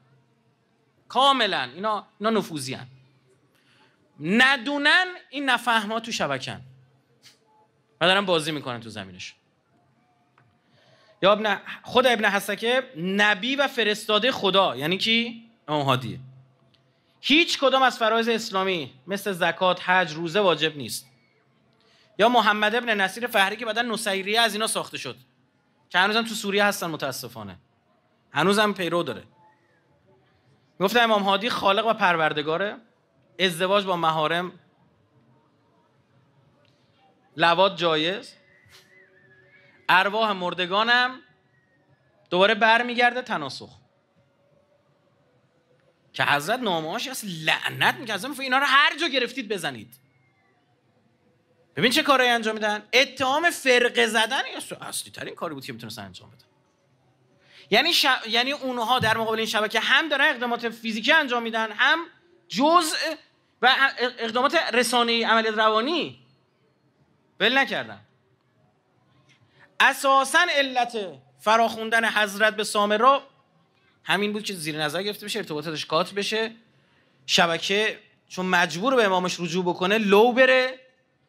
کاملا اینا اینا نفوذیان ندونن این نفهما تو شبکن و دارن بازی میکنن تو زمینش یا ابن خود ابن حسکه نبی و فرستاده خدا یعنی کی امام هیچ کدام از فرایز اسلامی مثل زکات حج روزه واجب نیست یا محمد ابن نصیر فهری که بعدا نصیریه از اینا ساخته شد که هنوزم تو سوریه هستن متاسفانه هنوزم پیرو داره گفت امام هادی خالق و پروردگاره ازدواج با مهارم لوات جایز ارواح مردگانم دوباره برمیگرده تناسخ که حضرت نامه هاش از لعنت میکنه اصلا اینا رو هر جا گرفتید بزنید ببین چه کارهایی انجام میدن اتهام فرقه زدن اصلی ترین کاری بود که میتونستن انجام بدن یعنی, ش... یعنی اونها در مقابل این شبکه هم دارن اقدامات فیزیکی انجام میدن هم جزء و اقدامات رسانه عملیات روانی ول نکردن اساسا علت فراخوندن حضرت به سامرا همین بود که زیر نظر گرفته بشه ارتباطاتش کات بشه شبکه چون مجبور به امامش رجوع بکنه لو بره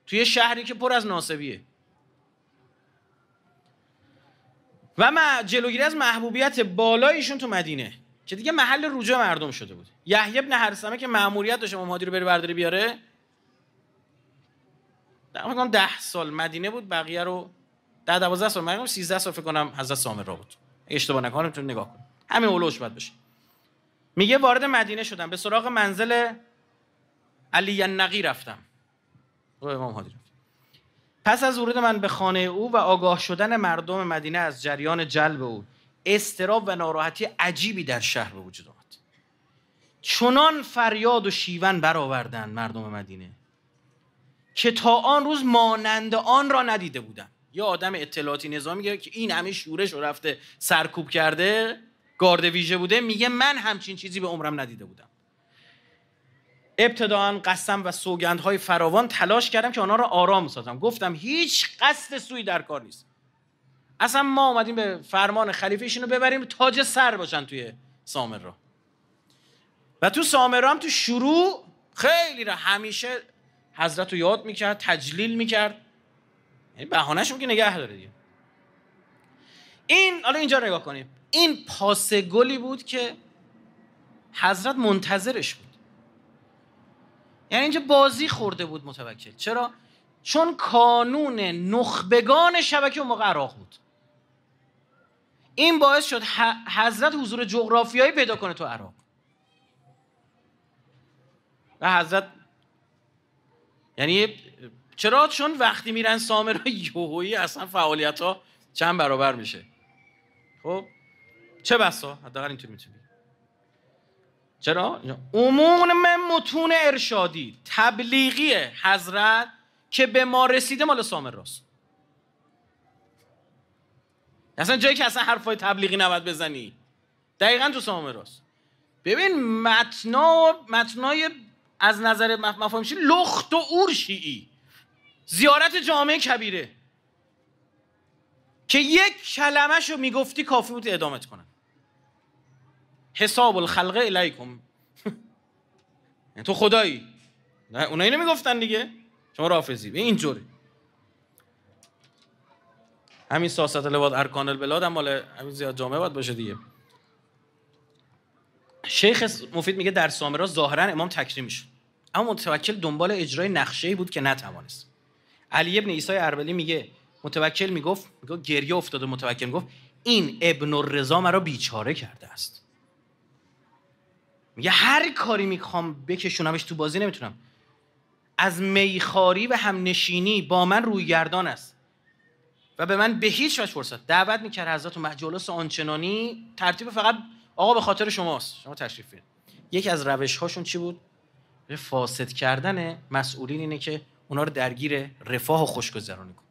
توی شهری که پر از ناسبیه و ما جلوگیری از محبوبیت بالایشون تو مدینه که دیگه محل رجوع مردم شده بود یحیی بن حرسمه که مأموریت داشت امام هادی رو بره برداری بیاره در واقع ده سال مدینه بود بقیه رو ده دوازده سال مگه 13 سال فکر کنم حضرت سامر را بود اشتباه نکنم تو نگاه کن همین اولوش باید بشه میگه وارد مدینه شدم به سراغ منزل علی النقی رفتم رو امام هادی پس از ورود من به خانه او و آگاه شدن مردم مدینه از جریان جلب او استراب و ناراحتی عجیبی در شهر به وجود آمد چنان فریاد و شیون برآوردند مردم مدینه که تا آن روز مانند آن را ندیده بودم یه آدم اطلاعاتی نظامی که این همه شورش رو رفته سرکوب کرده گارد ویژه بوده میگه من همچین چیزی به عمرم ندیده بودم ابتداعا قسم و سوگندهای فراوان تلاش کردم که آنها را آرام سازم گفتم هیچ قصد سوی در کار نیست اصلا ما آمدیم به فرمان خلیفه رو ببریم تاج سر باشن توی سامر را و تو سامر را هم تو شروع خیلی را همیشه حضرت رو یاد میکرد تجلیل میکرد یعنی بهانهش که نگه داره دیگه این حالا اینجا نگاه کنیم این پاس گلی بود که حضرت منتظرش بود یعنی اینجا بازی خورده بود متوکل چرا چون کانون نخبگان شبکه اون موقع عراق بود این باعث شد حضرت حضور جغرافیایی پیدا کنه تو عراق و حضرت یعنی چرا چون وقتی میرن سامرا یوهویی اصلا فعالیت ها چند برابر میشه خب چه بسا حداقل اینطور میتونه چرا؟ عموم متون ارشادی تبلیغی حضرت که به ما رسیده مال سامر راست اصلا جایی که اصلا حرفای تبلیغی نباید بزنی دقیقا تو سامر راست ببین متنا متنای از نظر مفاهیمشی لخت و اور زیارت جامعه کبیره که یک کلمه شو میگفتی کافی بود اعدامت کنن حساب الخلقه الیکم یعنی تو خدایی نه اونایی نمیگفتن دیگه شما رافضی به اینجوری همین ساسات لباد ارکان البلاد هم مال همین زیاد جامعه باید باشه دیگه شیخ مفید میگه در سامرا ظاهرا امام تکریم شد اما متوکل دنبال اجرای نقشه بود که نتوانست علی ابن عیسی اربلی میگه متوکل میگفت میگه گریه افتاده متوکل میگفت این ابن الرضا مرا بیچاره کرده است میگه هر کاری میخوام بکشونمش تو بازی نمیتونم از میخاری و نشینی با من روی گردان است و به من به هیچ وجه فرصت دعوت میکرد حضرت و مجلس آنچنانی ترتیب فقط آقا به خاطر شماست شما تشریف یکی از روش هاشون چی بود فاسد کردن مسئولین اینه که اونا رو درگیر رفاه و خوشگذرانی کن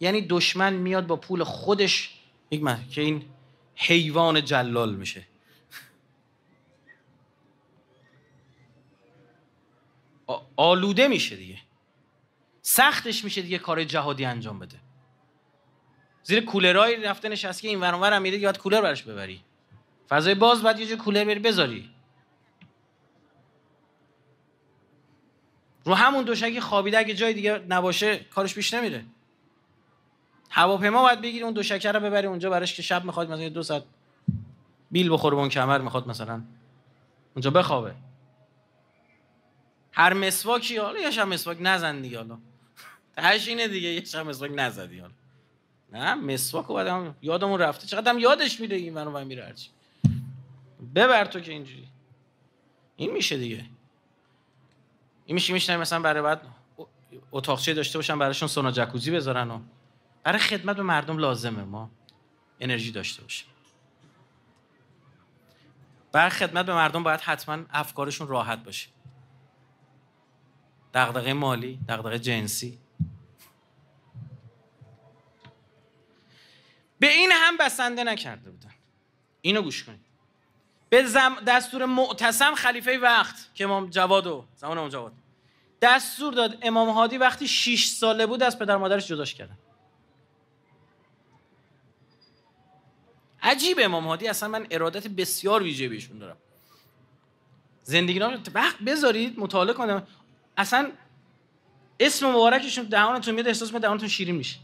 یعنی دشمن میاد با پول خودش یک که این حیوان جلال میشه آلوده میشه دیگه سختش میشه دیگه کار جهادی انجام بده زیر کولرای رفته نشست که این ورانور هم میره باید کولر برش ببری فضای باز باید یه جور کولر بری بذاری رو همون دوشکی خوابیده اگه جای دیگه نباشه کارش پیش نمیره هواپیما باید بگیری اون دوشکه رو ببری اونجا برش که شب میخواد مثلا دو ساعت بیل بخوره اون کمر میخواد مثلا اونجا بخوابه هر مسواکی حالا یه شب مسواک نزن دیگه حالا تهش اینه دیگه یه شب مسواک نزدی حالا نه مسواک بعد یادمون رفته چقدر هم یادش میده این منو من میره هرچی ببر تو که اینجوری این میشه دیگه این میشه میشه مثلا برای بعد اتاقچه داشته باشن برایشون سونا جکوزی بذارن و برای خدمت به مردم لازمه ما انرژی داشته باشیم برای خدمت به مردم باید حتما افکارشون راحت باشه دغدغه مالی دغدغه جنسی به این هم بسنده نکرده بودن اینو گوش کنید به دستور معتصم خلیفه وقت که امام جواد و زمان امام جواد دستور داد امام هادی وقتی 6 ساله بود از پدر مادرش جداش کردن عجیب امام هادی اصلا من ارادت بسیار ویژه بهشون دارم زندگی وقت بذارید مطالعه کنم اصلا اسم مبارکشون دهانتون میاد احساس میده دهانتون شیرین میشه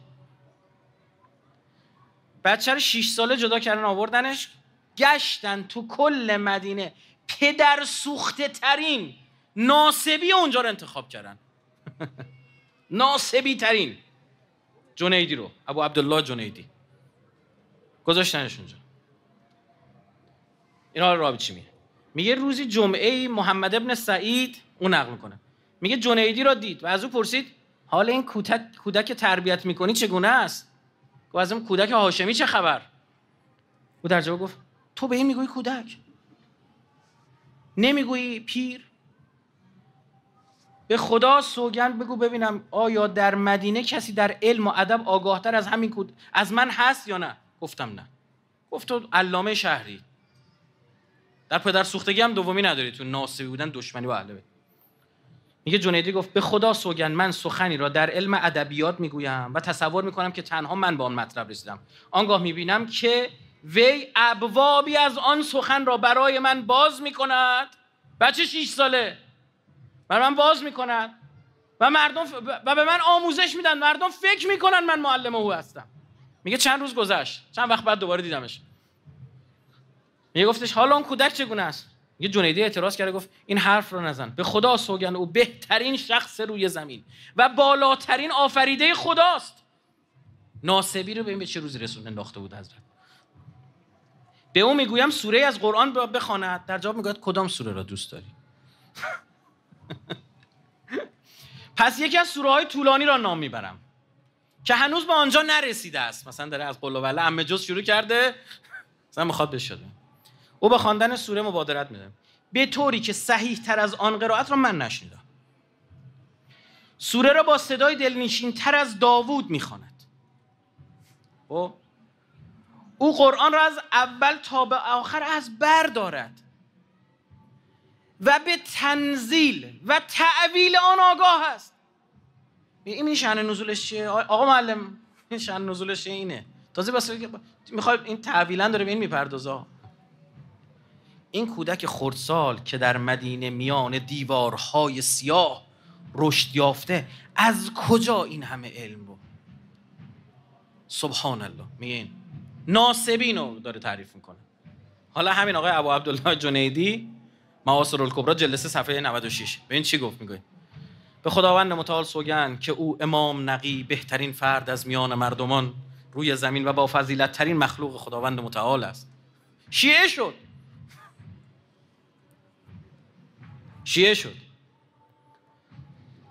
بچه رو شیش ساله جدا کردن آوردنش گشتن تو کل مدینه پدر سوخته ترین ناسبی اونجا رو انتخاب کردن ناسبی ترین جنیدی رو ابو عبدالله جنیدی گذاشتنش اونجا اینا رو را چی میگه میگه روزی جمعه محمد ابن سعید اون نقل میکنه میگه جنیدی را دید و از او پرسید حال این کودک کودک تربیت میکنی چگونه است گفت از اون کودک هاشمی چه خبر او در جواب گفت تو به این میگویی کودک نمیگویی پیر به خدا سوگند بگو ببینم آیا در مدینه کسی در علم و ادب آگاهتر از همین کود از من هست یا نه گفتم نه گفت تو علامه شهری در پدر سوختگی هم دومی نداری تو ناسبی بودن دشمنی و اهل بیت میگه جنیدی گفت به خدا سوگن من سخنی را در علم ادبیات میگویم و تصور میکنم که تنها من به آن مطلب رسیدم آنگاه میبینم که وی ابوابی از آن سخن را برای من باز میکند بچه 6 ساله برای من باز میکند و مردم و به من آموزش میدن مردم فکر میکنن من معلم او هستم میگه چند روز گذشت چند وقت بعد دوباره دیدمش میگه گفتش حالا اون کودک چگونه است یه جنیده اعتراض کرده گفت این حرف رو نزن به خدا سوگند او بهترین شخص روی زمین و بالاترین آفریده خداست ناسبی رو ببین به چه روزی رسونده انداخته بود حضرت به او میگویم سوره از قرآن بخواند در جواب میگوید کدام سوره را دوست داری پس یکی از سوره های طولانی را نام میبرم که هنوز به آنجا نرسیده است مثلا داره از قل و عمه جز شروع کرده مثلا میخواد بشده او به خواندن سوره مبادرت میده به طوری که صحیح تر از آن قرائت را من نشنیدم سوره را با صدای دلنشین تر از داوود میخواند او خب؟ او قرآن را از اول تا به آخر از بر دارد و به تنزیل و تعویل آن آگاه است این شأن نزولش چیه آقا معلم این نزولش اینه تازه بس میخواد این تعویلا داره به این میپردازه این کودک خردسال که در مدینه میان دیوارهای سیاه رشد یافته از کجا این همه علم رو سبحان الله میگه این ناسبین رو داره تعریف میکنه حالا همین آقای ابو عبدالله جنیدی معاصر الکبرا جلسه صفحه 96 به این چی گفت میگه به خداوند متعال سوگن که او امام نقی بهترین فرد از میان مردمان روی زمین و با فضیلت ترین مخلوق خداوند متعال است شیعه شد شیعه شد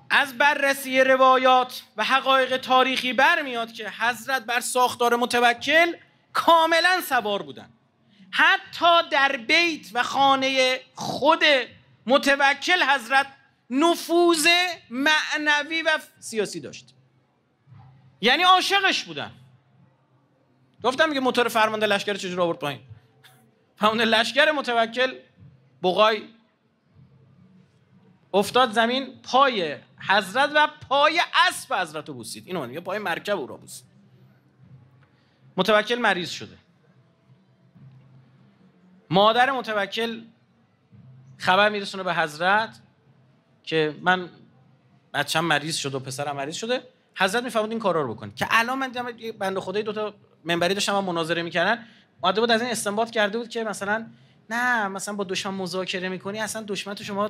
از بررسی روایات و حقایق تاریخی برمیاد که حضرت بر ساختار متوکل کاملا سوار بودن حتی در بیت و خانه خود متوکل حضرت نفوذ معنوی و سیاسی داشت یعنی عاشقش بودن گفتم میگه موتور فرمانده لشکر چجور آورد پایین فرمانده لشکر متوکل بغای افتاد زمین پای حضرت و پای اسب حضرت رو بوسید اینو میگه پای مرکب او را بوسید متوکل مریض شده مادر متوکل خبر میرسونه به حضرت که من بچم مریض شده و پسرم مریض شده حضرت میفهمد این کارا رو بکن که الان من دیدم بنده خدای دو تا منبری داشتم من مناظره میکردن ماده بود از این استنباط کرده بود که مثلا نه مثلا با دشمن مذاکره میکنی اصلا دشمن تو شما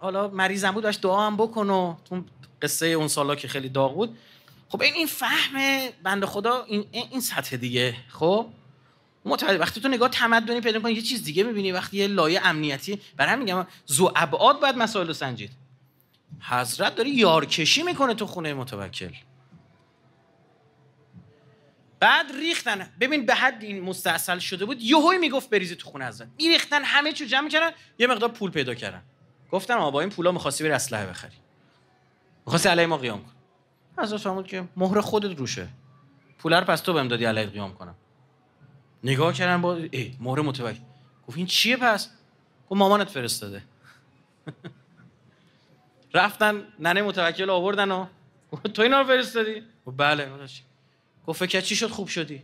حالا مریضم بود داشت دعا هم بکن و اون قصه اون سالا که خیلی داغ بود خب این این فهم بند خدا این این سطح دیگه خب متعدد وقتی تو نگاه تمدنی پیدا کنی یه چیز دیگه میبینی وقتی یه لایه امنیتی برای هم میگم زو ابعاد باید مسائل رو سنجید حضرت داری یارکشی میکنه تو خونه متوکل بعد ریختن ببین به حد این مستاصل شده بود یهوی میگفت بریزی تو خونه حضرت میریختن همه چی جمع کردن یه مقدار پول پیدا کردن گفتم آبا این پولا میخواستی بری اسلحه بخری میخواستی علیه ما قیام کن از فهمید که مهر خودت روشه پولا رو پس تو بهم دادی علیه قیام کنم نگاه کردم با ای مهر متوکل گفت این چیه پس گفت مامانت فرستاده رفتن ننه متوکل آوردن و تو اینا رو فرستادی بله گفت فکر چی شد خوب شدی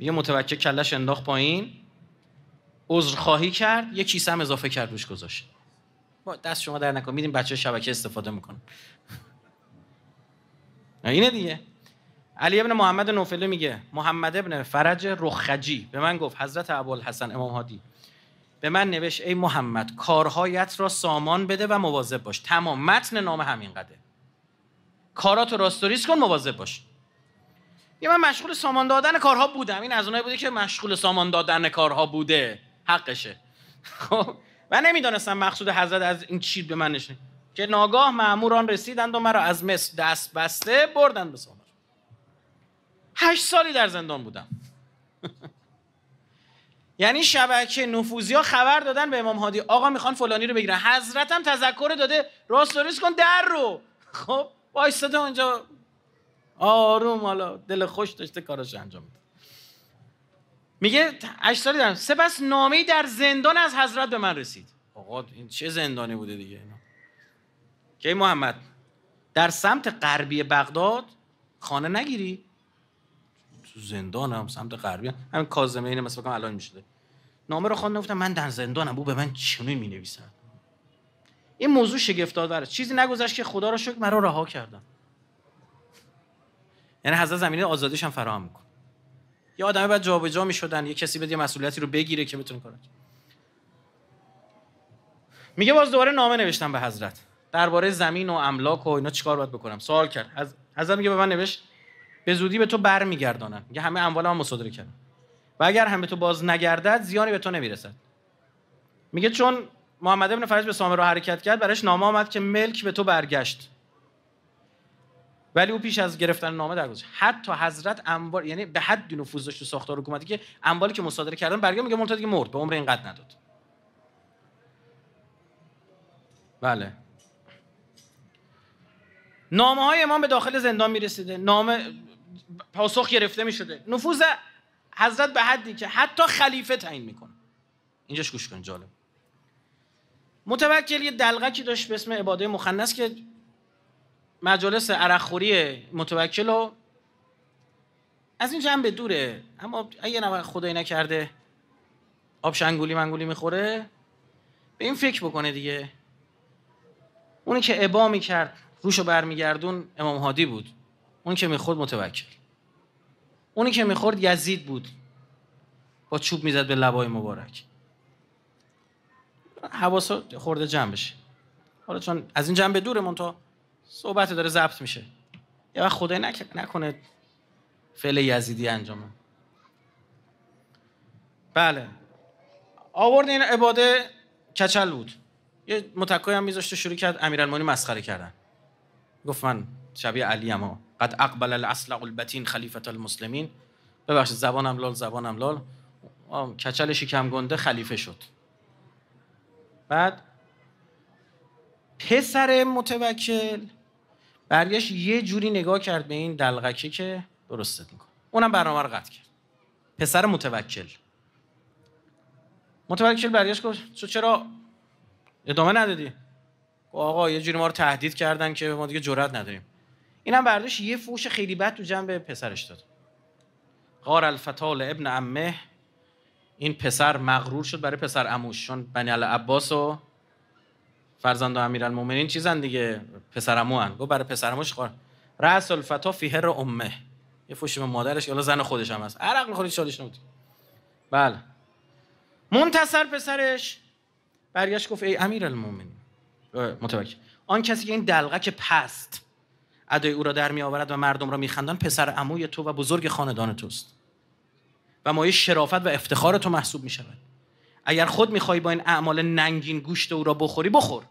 یه متوکل کلش انداخت پایین عذرخواهی کرد یه کیسه هم اضافه کرد روش گذاشت با دست شما در نکن میدیم بچه شبکه استفاده میکنه اینه دیگه علی ابن محمد نوفله میگه محمد ابن فرج رخجی به من گفت حضرت ابوالحسن امام هادی به من نوشت ای محمد کارهایت را سامان بده و مواظب باش تمام متن نامه همین قده کارات راستوریس کن مواظب باش یه من مشغول سامان دادن کارها بودم این از اونایی بوده که مشغول سامان دادن کارها بوده حقشه خب من نمیدانستم مقصود حضرت از این چی به من نشه که ناگاه ماموران رسیدند و مرا از مصر دست بسته بردن به سامر هشت سالی در زندان بودم یعنی شبکه نفوزی ها خبر دادن به امام هادی آقا میخوان فلانی رو بگیرن حضرتم تذکر داده راست و کن در رو خب بایستده اونجا آروم حالا دل خوش داشته کارش انجام میده میگه هشت سالی دارم سپس نامه در زندان از حضرت به من رسید آقا این چه زندانی بوده دیگه اینا که محمد در سمت غربی بغداد خانه نگیری تو زندان هم سمت غربی هم. همین کازمه اینه مثلا الان میشده نامه رو خواند گفتم من در زندانم او به من چونه می نویسن این موضوع شگفت آور چیزی نگذشت که خدا را شکر مرا رها کردم یعنی حضرت زمینه آزادیش هم فراهم میکن یه آدم باید جابجا میشدن یه کسی بده مسئولیتی رو بگیره که بتونه کنه. میگه باز دوباره نامه نوشتم به حضرت درباره زمین و املاک و اینا چیکار باید بکنم سوال کرد از حضرت میگه به من نوشت به زودی به تو برمیگردانن میگه همه اموالم هم مصادره کردم و اگر هم به تو باز نگردد زیانی به تو نمیرسد میگه چون محمد ابن فرج به سامرا حرکت کرد برایش نامه آمد که ملک به تو برگشت ولی او پیش از گرفتن نامه درگذشت حتی حضرت انبار یعنی به حد نفوذ داشت تو ساختار حکومتی که انباری که مصادره کردن برگه میگه مرتضی دیگه مرد به عمر اینقدر نداد بله نامه های امام به داخل زندان میرسیده نامه پاسخ گرفته میشده نفوذ حضرت به حدی که حتی خلیفه تعیین میکنه اینجاش گوش کن جالب متوکل یه دلغکی داشت به اسم عباده مخنث که مجالس عرقخوری متوکل رو از این جنبه دوره اما اگه نه خدایی نکرده آب شنگولی منگولی میخوره به این فکر بکنه دیگه اونی که ابا میکرد روشو برمیگردون امام هادی بود اون که میخورد متوکل اونی که میخورد یزید بود با چوب میزد به لبای مبارک حواسا خورده جمع بشه حالا چون از این جنبه دوره منتها صحبت داره ضبط میشه یه وقت خدای نکنه فعل یزیدی انجامه بله آورد این عباده کچل بود یه متکای هم میذاشته شروع کرد امیرالمومنین مسخره کردن گفت من شبیه علی اما قد اقبل الاصل البتین خلیفه المسلمین ببخشید زبانم لال زبانم لال کچل شکم گنده خلیفه شد بعد پسر متوکل برگشت یه جوری نگاه کرد به این دلغکه که درستت میکن. اونم برنامه رو قطع کرد پسر متوکل متوکل برگشت گفت چرا ادامه ندادی آقا یه جوری ما رو تهدید کردن که ما دیگه جرات نداریم اینم برداشت یه فوش خیلی بد تو جنب پسرش داد قار الفتال ابن امه این پسر مغرور شد برای پسر عموش چون بنی و فرزند امیرالمومنین چیزن دیگه پسرمو هن گفت برای پسرموش خور رأس الفتا فی هر امه یه مادرش یا زن خودش هم هست عرق میخورید شادش نبودی بله منتصر پسرش بریش گفت ای امیرالمومنین متوقع آن کسی که این دلغه که پست ادای او را در می آورد و مردم را میخندان پسر عموی تو و بزرگ خاندان توست و مایه شرافت و افتخار تو محسوب می شود اگر خود میخوای با این اعمال ننگین گوشت او را بخوری بخور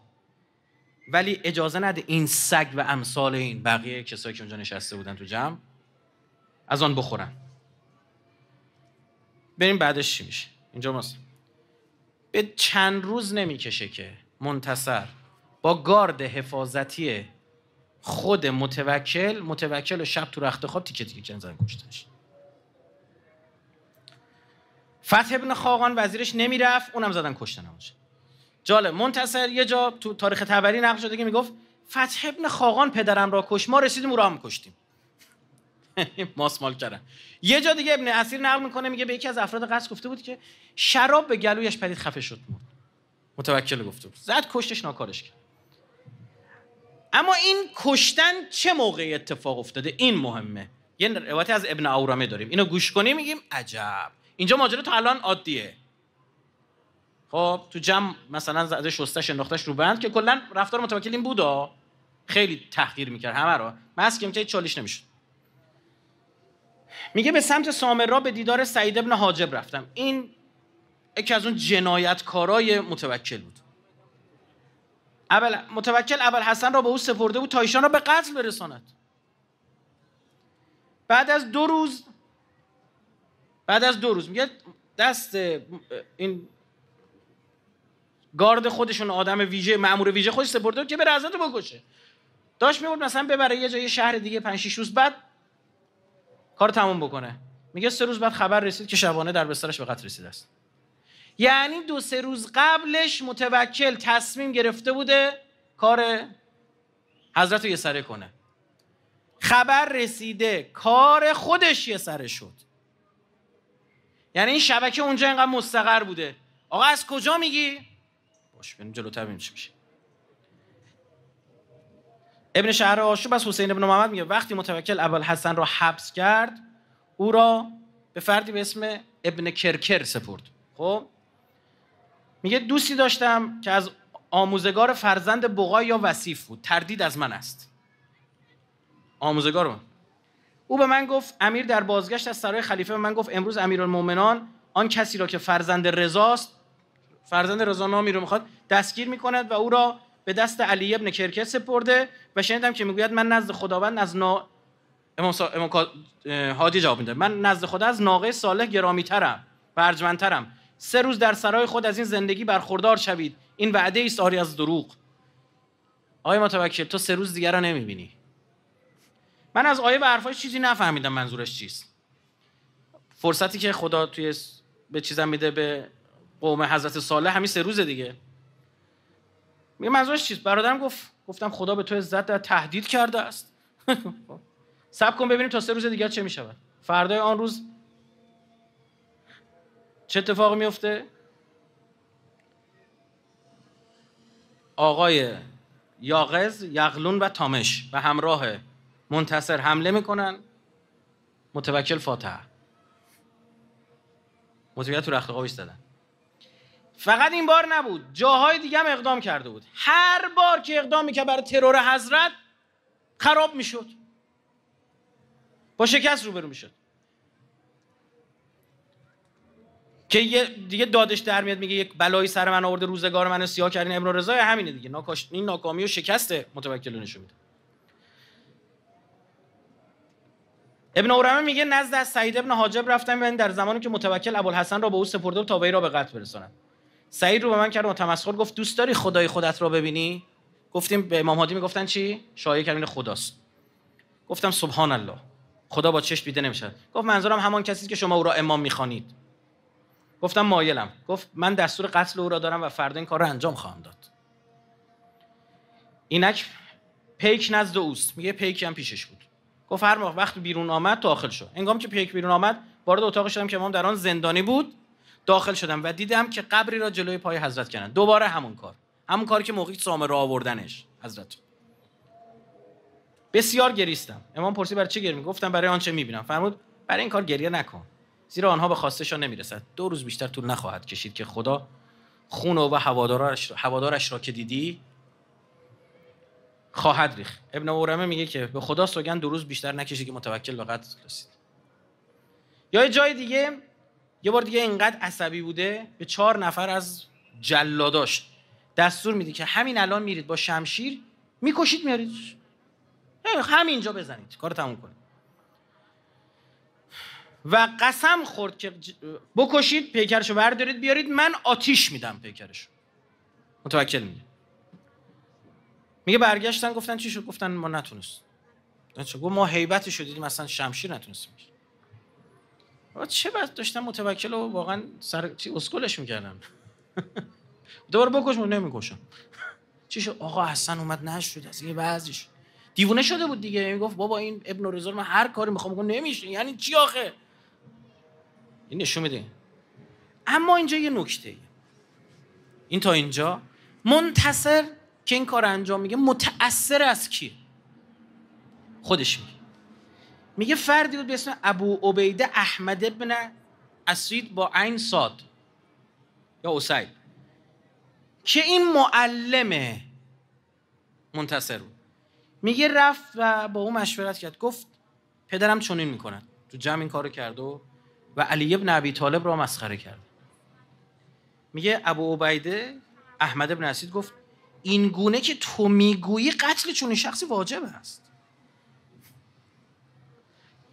ولی اجازه نده این سگ و امثال این بقیه کسایی که اونجا نشسته بودن تو جمع از آن بخورن بریم بعدش چی میشه اینجا ماست به چند روز نمیکشه که منتصر با گارد حفاظتی خود متوکل متوکل شب تو رخت خواب تیکه تیکه زن گوشتش فتح ابن خاقان وزیرش نمیرفت اونم زدن کشتنمش جالب منتصر یه جا تو تاریخ تبری نقل شده که میگفت فتح ابن خاقان پدرم را کش ما رسیدیم او را هم کشتیم ماسمال کردن یه جا دیگه ابن اسیر نقل میکنه میگه به یکی از افراد قصد گفته بود که شراب به گلویش پدید خفه شد مرد متوکل گفته بود زد کشتش ناکارش کرد اما این کشتن چه موقعی اتفاق افتاده این مهمه یه روایت از ابن اورامه داریم اینو گوش کنیم میگیم عجب اینجا ماجرا تا الان عادیه خب تو جمع مثلا زده شستش انداختش رو بند که کلا رفتار متوکل این بودا خیلی تحقیر میکرد همه رو مسکم که چالش نمیشه میگه به سمت را به دیدار سعید ابن حاجب رفتم این یکی از اون جنایتکارای متوکل بود اول متوکل اول حسن را به او سپرده بود تا ایشان را به قتل برساند بعد از دو روز بعد از دو روز میگه دست این گارد خودشون آدم ویژه مامور ویژه خودش سپرده که بره رو بکشه داشت میبرد مثلا ببره یه جای شهر دیگه 5 6 روز بعد کار تموم بکنه میگه سه روز بعد خبر رسید که شبانه در بسترش به قتل رسیده است یعنی دو سه روز قبلش متوکل تصمیم گرفته بوده کار حضرت رو یه سره کنه خبر رسیده کار خودش یه سره شد یعنی این شبکه اونجا اینقدر مستقر بوده آقا از کجا میگی باشه بینیم جلو ببینیم چی میشه ابن شهر آشوب از حسین ابن محمد میگه وقتی متوکل ابوالحسن را حبس کرد او را به فردی به اسم ابن کرکر سپرد خب میگه دوستی داشتم که از آموزگار فرزند بقای یا وصیف بود تردید از من است آموزگار من او به من گفت امیر در بازگشت از سرای خلیفه به من گفت امروز امیرالمومنان آن کسی را که فرزند رضاست فرزند رضا نامی رو میخواد دستگیر میکند و او را به دست علی ابن کرکس سپرده و شنیدم که میگوید من نزد خداوند از نا... امام, هادی جواب میده من نزد خدا از ناقه صالح گرامی ترم و ارجمندترم سه روز در سرای خود از این زندگی برخوردار شوید این وعده ای از دروغ آقای متوکل تو سه روز دیگر را نمیبینی من از آیه و حرفای چیزی نفهمیدم منظورش چیست فرصتی که خدا توی به چیزم میده به قوم حضرت صالح همین سه روز دیگه میگه منظورش چیست برادرم گفت گفتم خدا به تو عزت در تهدید کرده است سب کن ببینیم تا سه روز دیگه چه میشود فردای آن روز چه اتفاق میفته آقای یاغز یغلون و تامش و همراه منتصر حمله میکنن متوکل فاتح متوکل تو رخت قاویش دادن فقط این بار نبود جاهای دیگه هم اقدام کرده بود هر بار که اقدام میکرد برای ترور حضرت خراب میشد با شکست روبرو میشد که یه دیگه دادش در میاد میگه یک بلایی سر من آورده روزگار من سیاه کردین امرو رضا همینه دیگه این ناکامی و شکست متوکلونشو میده ابن اورمه میگه نزد از سعید ابن حاجب رفتم و در زمانی که متوکل ابوالحسن را به او سپرده تا وی را به قتل برساند سعید رو به من کرد و تمسخر گفت دوست داری خدای خودت را ببینی گفتیم به امام هادی میگفتن چی شایعه کردن خداست گفتم سبحان الله خدا با چشم دیده نمیشه گفت منظورم همان کسی که شما او را امام میخوانید گفتم مایلم گفت من دستور قتل او را دارم و فردا این کار را انجام خواهم داد اینک پیک نزد اوست میگه پیک هم پیشش بود گفت هر موقع بیرون آمد داخل شد انگام که پیک بیرون آمد وارد اتاق شدم که امام در آن زندانی بود داخل شدم و دیدم که قبری را جلوی پای حضرت کردن دوباره همون کار همون کاری که موقعی سامه را آوردنش حضرت بسیار گریستم امام پرسی برای چه گریم؟ گفتم برای آنچه میبینم فرمود برای این کار گریه نکن زیرا آنها به خواستشان نمیرسد دو روز بیشتر طول نخواهد کشید که خدا خون و هوادارش را, هوادارش را که دیدی خواهد ریخت ابن اورمه میگه که به خدا سوگن دو روز بیشتر نکشی که متوکل به قتل یا یه جای دیگه یه بار دیگه اینقدر عصبی بوده به چهار نفر از جلاداش دستور میده که همین الان میرید با شمشیر میکشید میارید همینجا بزنید کار تموم کنید و قسم خورد که بکشید پیکرشو بردارید بیارید من آتیش میدم پیکرشو متوکل میگه میگه برگشتن گفتن چی شد گفتن ما نتونست گفت ما حیبت دیدیم اصلا شمشیر نتونستیم چه بد داشتم متوکل و واقعا سر چی اسکلش میکردم دوباره بکشم نمیکشم چی شد آقا حسن اومد نشد از این بعضیش دیوونه شده بود دیگه میگفت یعنی بابا این ابن رزور من هر کاری میخوام بکنم نمیشه یعنی چی آخه این نشون میده اما اینجا یه نکته این تا اینجا منتصر که این کار انجام میگه متأثر از کیه خودش میگه میگه فردی بود به اسم ابو عبیده احمد ابن اسید با عین صاد یا اسید که این معلم منتصر بود میگه رفت و با او مشورت کرد گفت پدرم چنین میکنه تو جمع این کارو کرد و و علی ابن ابی طالب را مسخره کرد میگه ابو عبیده احمد ابن اسید گفت این گونه که تو میگویی قتل چون شخصی واجب است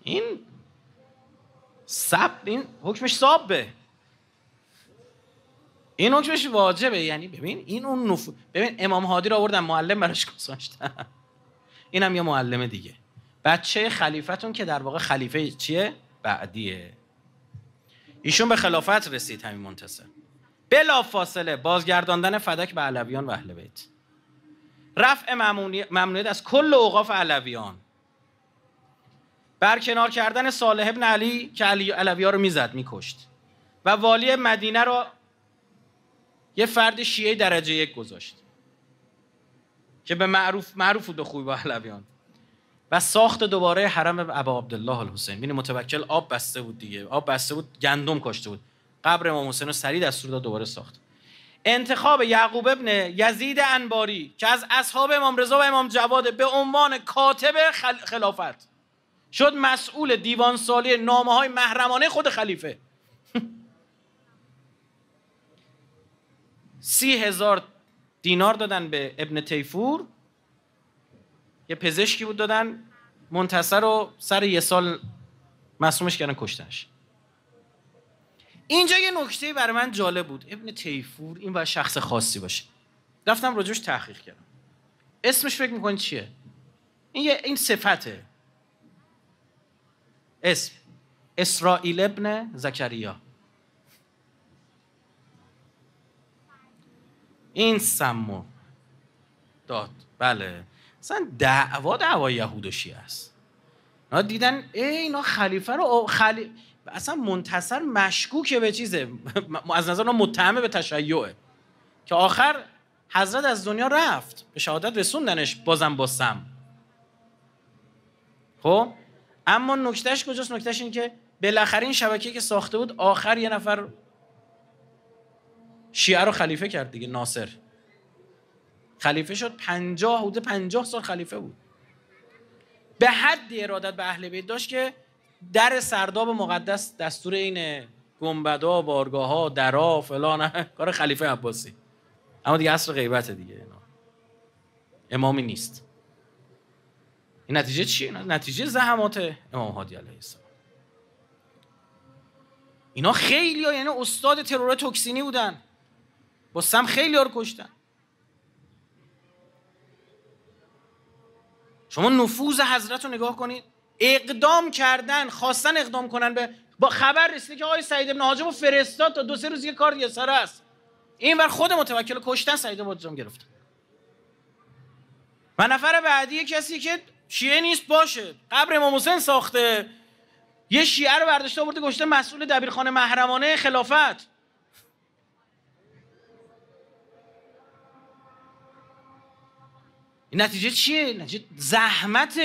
این سب این حکمش سابه این حکمش واجبه یعنی ببین این اون نف... ببین امام هادی رو آوردن معلم براش گذاشتن هم یه معلم دیگه بچه خلیفتون که در واقع خلیفه چیه بعدیه ایشون به خلافت رسید همین منتصر بلا فاصله بازگرداندن فدک به علویان و اهل بیت رفع ممنوعیت از کل اوقاف علویان برکنار کردن صالح ابن علی که علی رو میزد میکشت و والی مدینه رو یه فرد شیعه درجه یک گذاشت که به معروف معروف بود به خوبی با علویان و ساخت دوباره حرم ابا عبدالله الحسین بینی متوکل آب بسته بود دیگه آب بسته بود گندم کاشته بود قبر امام حسین رو سریع دستور داد دوباره ساخت انتخاب یعقوب ابن یزید انباری که از اصحاب امام رضا و امام جواد به عنوان کاتب خلافت شد مسئول دیوان سالی نامه های محرمانه خود خلیفه سی هزار دینار دادن به ابن تیفور یه پزشکی بود دادن منتصر رو سر یه سال مسئولش کردن کشتنش اینجا یه نکته برای من جالب بود ابن تیفور این باید شخص خاصی باشه رفتم راجبش تحقیق کردم اسمش فکر میکنی چیه این یه این صفته اسم اسرائیل ابن زکریا این سمو داد بله مثلا دعوا دعوا یهود دیدن ای اینا خلیفه رو خلی... اصلا منتصر مشکوکه به چیزه از نظر متهمه به تشیعه که آخر حضرت از دنیا رفت به شهادت رسوندنش بازم با سم خب اما نکتهش کجاست نکتهش این که بالاخره این شبکه که ساخته بود آخر یه نفر شیعه رو خلیفه کرد دیگه ناصر خلیفه شد پنجاه حدود پنجاه سال خلیفه بود به حدی ارادت به اهل بیت داشت که در سرداب مقدس دستور این گنبدا بارگاه ها درا فلان کار خلیفه عباسی اما دیگه عصر غیبت دیگه اینا امامی نیست این نتیجه چیه نتیجه زحمات امام هادی علیه السلام اینا خیلی ها یعنی استاد ترور توکسینی بودن با سم خیلی ها رو کشتن شما نفوذ حضرت رو نگاه کنید اقدام کردن خواستن اقدام کنن به با خبر رسیده که آقای سعید ابن حاجب فرستاد تا دو سه روز یه کار دیگه سر است این بر خود متوکل کشتن سعید ابن حاجب گرفت و نفر بعدی کسی که شیعه نیست باشه قبر امام حسین ساخته یه شیعه رو برداشته آورده گشته مسئول دبیرخانه محرمانه خلافت این نتیجه چیه؟ نتیجه زحمت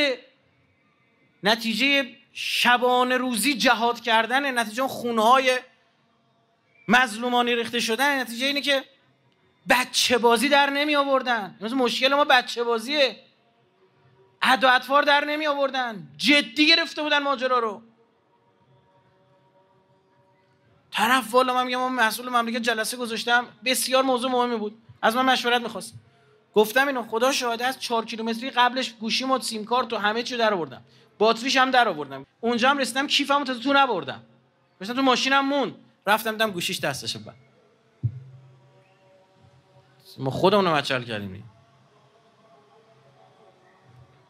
نتیجه شبانه روزی جهاد کردن نتیجه خونه های مظلومانی ریخته شدن نتیجه اینه که بچه بازی در نمی آوردن مشکل ما بچه بازیه عد و در نمی آوردن جدی گرفته بودن ماجرا رو طرف والا من میگم من مسئول مملکت جلسه گذاشتم بسیار موضوع مهمی بود از من مشورت میخواست گفتم اینو خدا شاهد از 4 کیلومتری قبلش گوشی و سیم کارت و همه چی در آوردم باتریش هم در آوردم اونجا هم رسیدم کیفمو تا تو نبردم مثلا تو ماشینم مون رفتم دم گوشیش دستش بعد ما خودمون مچل کردیم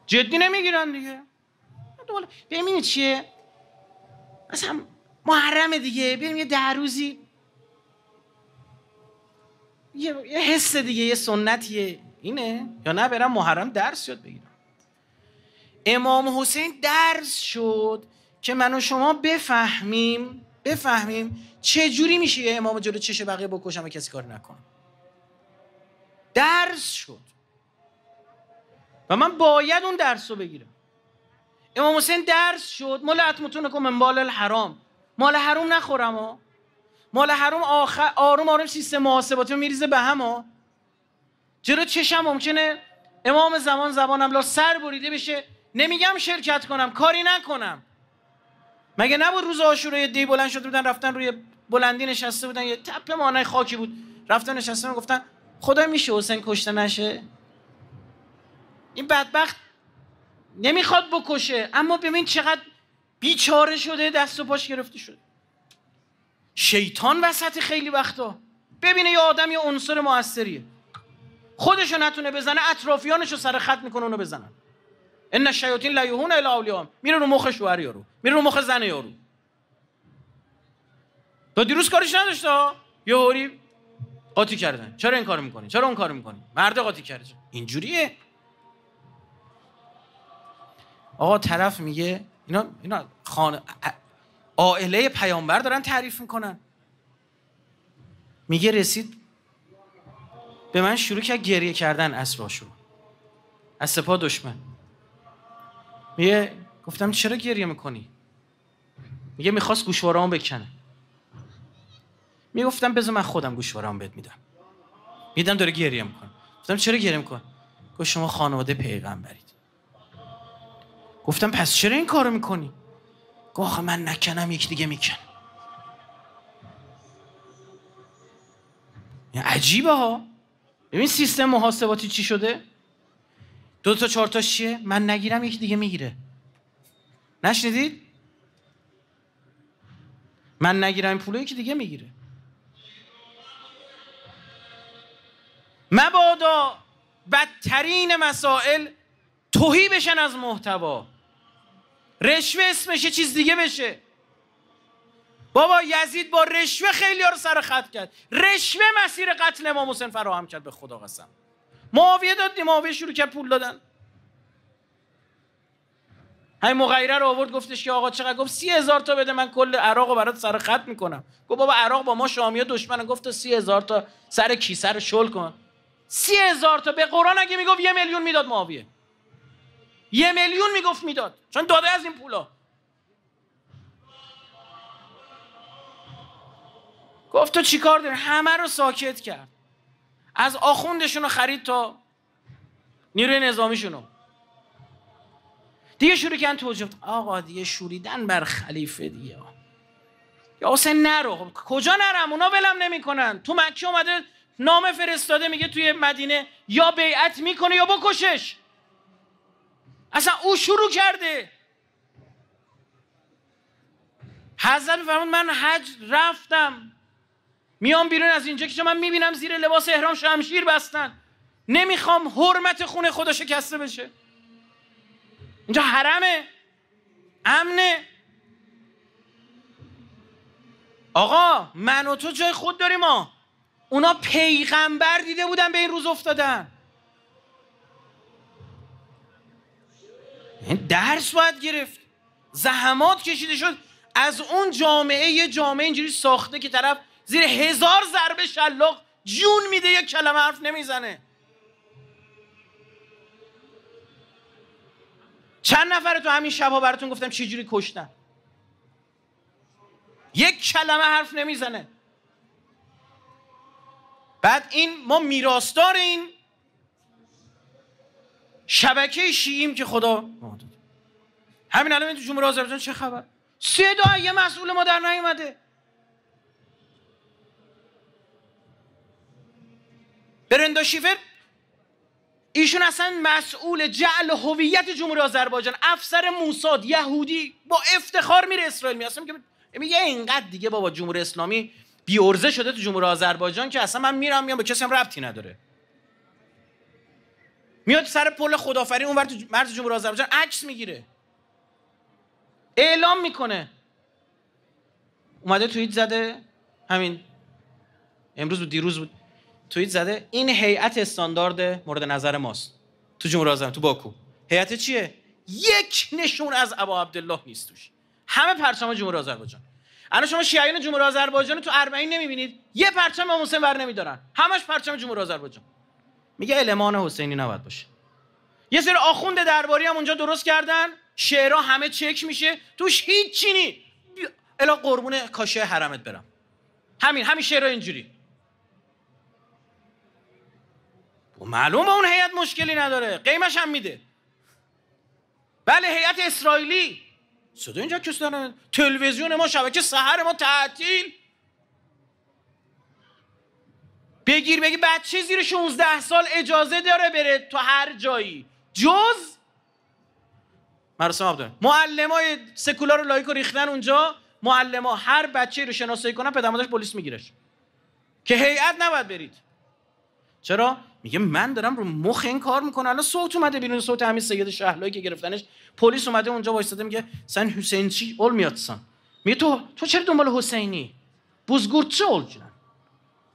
جدی نمیگیرن دیگه ببینید چیه اصلا محرمه دیگه بریم یه ده روزی یه،, یه حس دیگه یه سنتیه اینه یا نه برم محرم درس یاد بگیرم امام حسین درس شد که من و شما بفهمیم بفهمیم چه جوری میشه یه امام جلو چش بقیه بکشم و کسی کار نکنم. درس شد و من باید اون درس رو بگیرم امام حسین درس شد مال اتمتون من الحرام مال حروم نخورم ها مال حروم آخر آروم آروم سیستم محاسباتی میریزه به هم ها جلو چشم ممکنه امام زمان زبانم لا سر بریده بشه نمیگم شرکت کنم کاری نکنم مگه نبود روز آشوره یه دی بلند شده بودن رفتن روی بلندی نشسته بودن یه تپ مانای خاکی بود رفتن نشسته و گفتن خدا میشه حسین کشته نشه این بدبخت نمیخواد بکشه اما ببین چقدر بیچاره شده دست و پاش گرفته شده شیطان وسط خیلی وقتا ببینه یه آدم یه عنصر موثریه خودشو نتونه بزنه اطرافیانشو سر خط میکنه اونو بزنن ان الشیاطین لا یهون الی اولیام میره رو مخ شوهر یارو میره رو مخ زن یارو تا دیروز کارش نداشت یه قاطی کردن چرا این کارو میکنی چرا اون کارو میکنی مرد قاطی کرده اینجوریه آقا طرف میگه اینا اینا خانه عائله پیامبر دارن تعریف میکنن میگه رسید به من شروع کرد گریه کردن باشون از سپا دشمن میگه گفتم چرا گریه میکنی میگه میخواست هم بکنه میگفتم بذار من خودم گوشوارهام بهت میدم میدم داره گریه میکنه گفتم چرا گریه میکنه گفت شما خانواده پیغمبرید گفتم پس چرا این کارو میکنی گفت آخه من نکنم یک دیگه میکن یعنی عجیبه ها ببین سیستم محاسباتی چی شده دو تا چهار تا چیه من نگیرم یکی دیگه میگیره نشنیدید من نگیرم پول یکی دیگه میگیره مبادا بدترین مسائل توهی بشن از محتوا رشوه اسمش چیز دیگه بشه بابا یزید با رشوه خیلی ها رو سر خط کرد رشوه مسیر قتل امام حسین فراهم کرد به خدا قسم معاویه داد معاویه شروع کرد پول دادن همین مغیره رو آورد گفتش که آقا چقدر گفت سی هزار تا بده من کل عراق رو برات سر خط میکنم گفت بابا عراق با ما شامیا دشمنه گفت تا سی هزار تا سر کیسه شل کن سی هزار تا به قرآن اگه میگفت یه میلیون میداد معاویه یه میلیون میگفت میداد چون داده از این پولا گفت تو چیکار داری همه رو ساکت کرد از آخوندشون رو خرید تا نیروی نظامیشون رو دیگه شروع کردن توجیه آقا دیگه شوریدن بر خلیفه دیگه یا حسین نرو خب، کجا نرم اونا ولم نمیکنن تو مکی اومده نام فرستاده میگه توی مدینه یا بیعت میکنه یا بکشش اصلا او شروع کرده حضرت میفرمون من حج رفتم میام بیرون از اینجا که من میبینم زیر لباس احرام شمشیر بستن نمیخوام حرمت خونه خدا شکسته بشه اینجا حرمه امنه آقا من و تو جای خود داریم ما اونا پیغمبر دیده بودن به این روز افتادن این یعنی درس باید گرفت زحمات کشیده شد از اون جامعه یه جامعه اینجوری ساخته که طرف زیر هزار ضربه شلاق جون میده یک کلمه حرف نمیزنه چند نفر تو همین شبها براتون گفتم چجوری کشتن یک کلمه حرف نمیزنه بعد این ما میراستار این شبکه شیعیم که خدا همین الان تو جمهوری آذربایجان چه خبر سه یه مسئول ما در نیومده برندا شیفر ایشون اصلا مسئول جعل هویت جمهوری آذربایجان افسر موساد یهودی با افتخار میره اسرائیل میاد اصلا میگه اینقدر دیگه بابا جمهوری اسلامی بی عرضه شده تو جمهوری آذربایجان که اصلا من میرم میام به کسی هم ربطی نداره میاد سر پل خدافری اونور تو مرز جمهوری آذربایجان عکس میگیره اعلام میکنه اومده توییت زده همین امروز بود دیروز بود توییت زده این هیئت استاندارد مورد نظر ماست تو جمهوری آزم تو باکو هیئت چیه یک نشون از ابا عبدالله نیست توش همه پرچم جمهوری آذربایجان الان شما شیعیان جمهوری آذربایجان تو ارمنی نمیبینید یه پرچم امام حسین بر نمیدارن همش پرچم جمهوری آذربایجان میگه المان حسینی نباید باشه یه سری آخوند درباری هم اونجا درست کردن شعرها همه چک میشه توش هیچ چینی الا قربون کاشه حرمت برم همین همین شعرها اینجوری و خب معلوم اون هیئت مشکلی نداره قیمش هم میده بله هیئت اسرائیلی صدا اینجا کس دارن تلویزیون ما شبکه سحر ما تعطیل بگیر بگی بچه زیر 16 سال اجازه داره بره تو هر جایی جز مراسم عبدالله معلم های سکولار و لایک و ریختن اونجا معلم ها هر بچه رو شناسایی کنن پدر پلیس میگیرش که هیئت نباید برید چرا میگه من دارم رو مخ این کار میکنه الان صوت اومده بیرون صوت همین سید شهلایی که گرفتنش پلیس اومده اونجا وایساده میگه سن حسین چی اول سن میگه تو تو چرا دنبال حسینی بوزگورد چه اول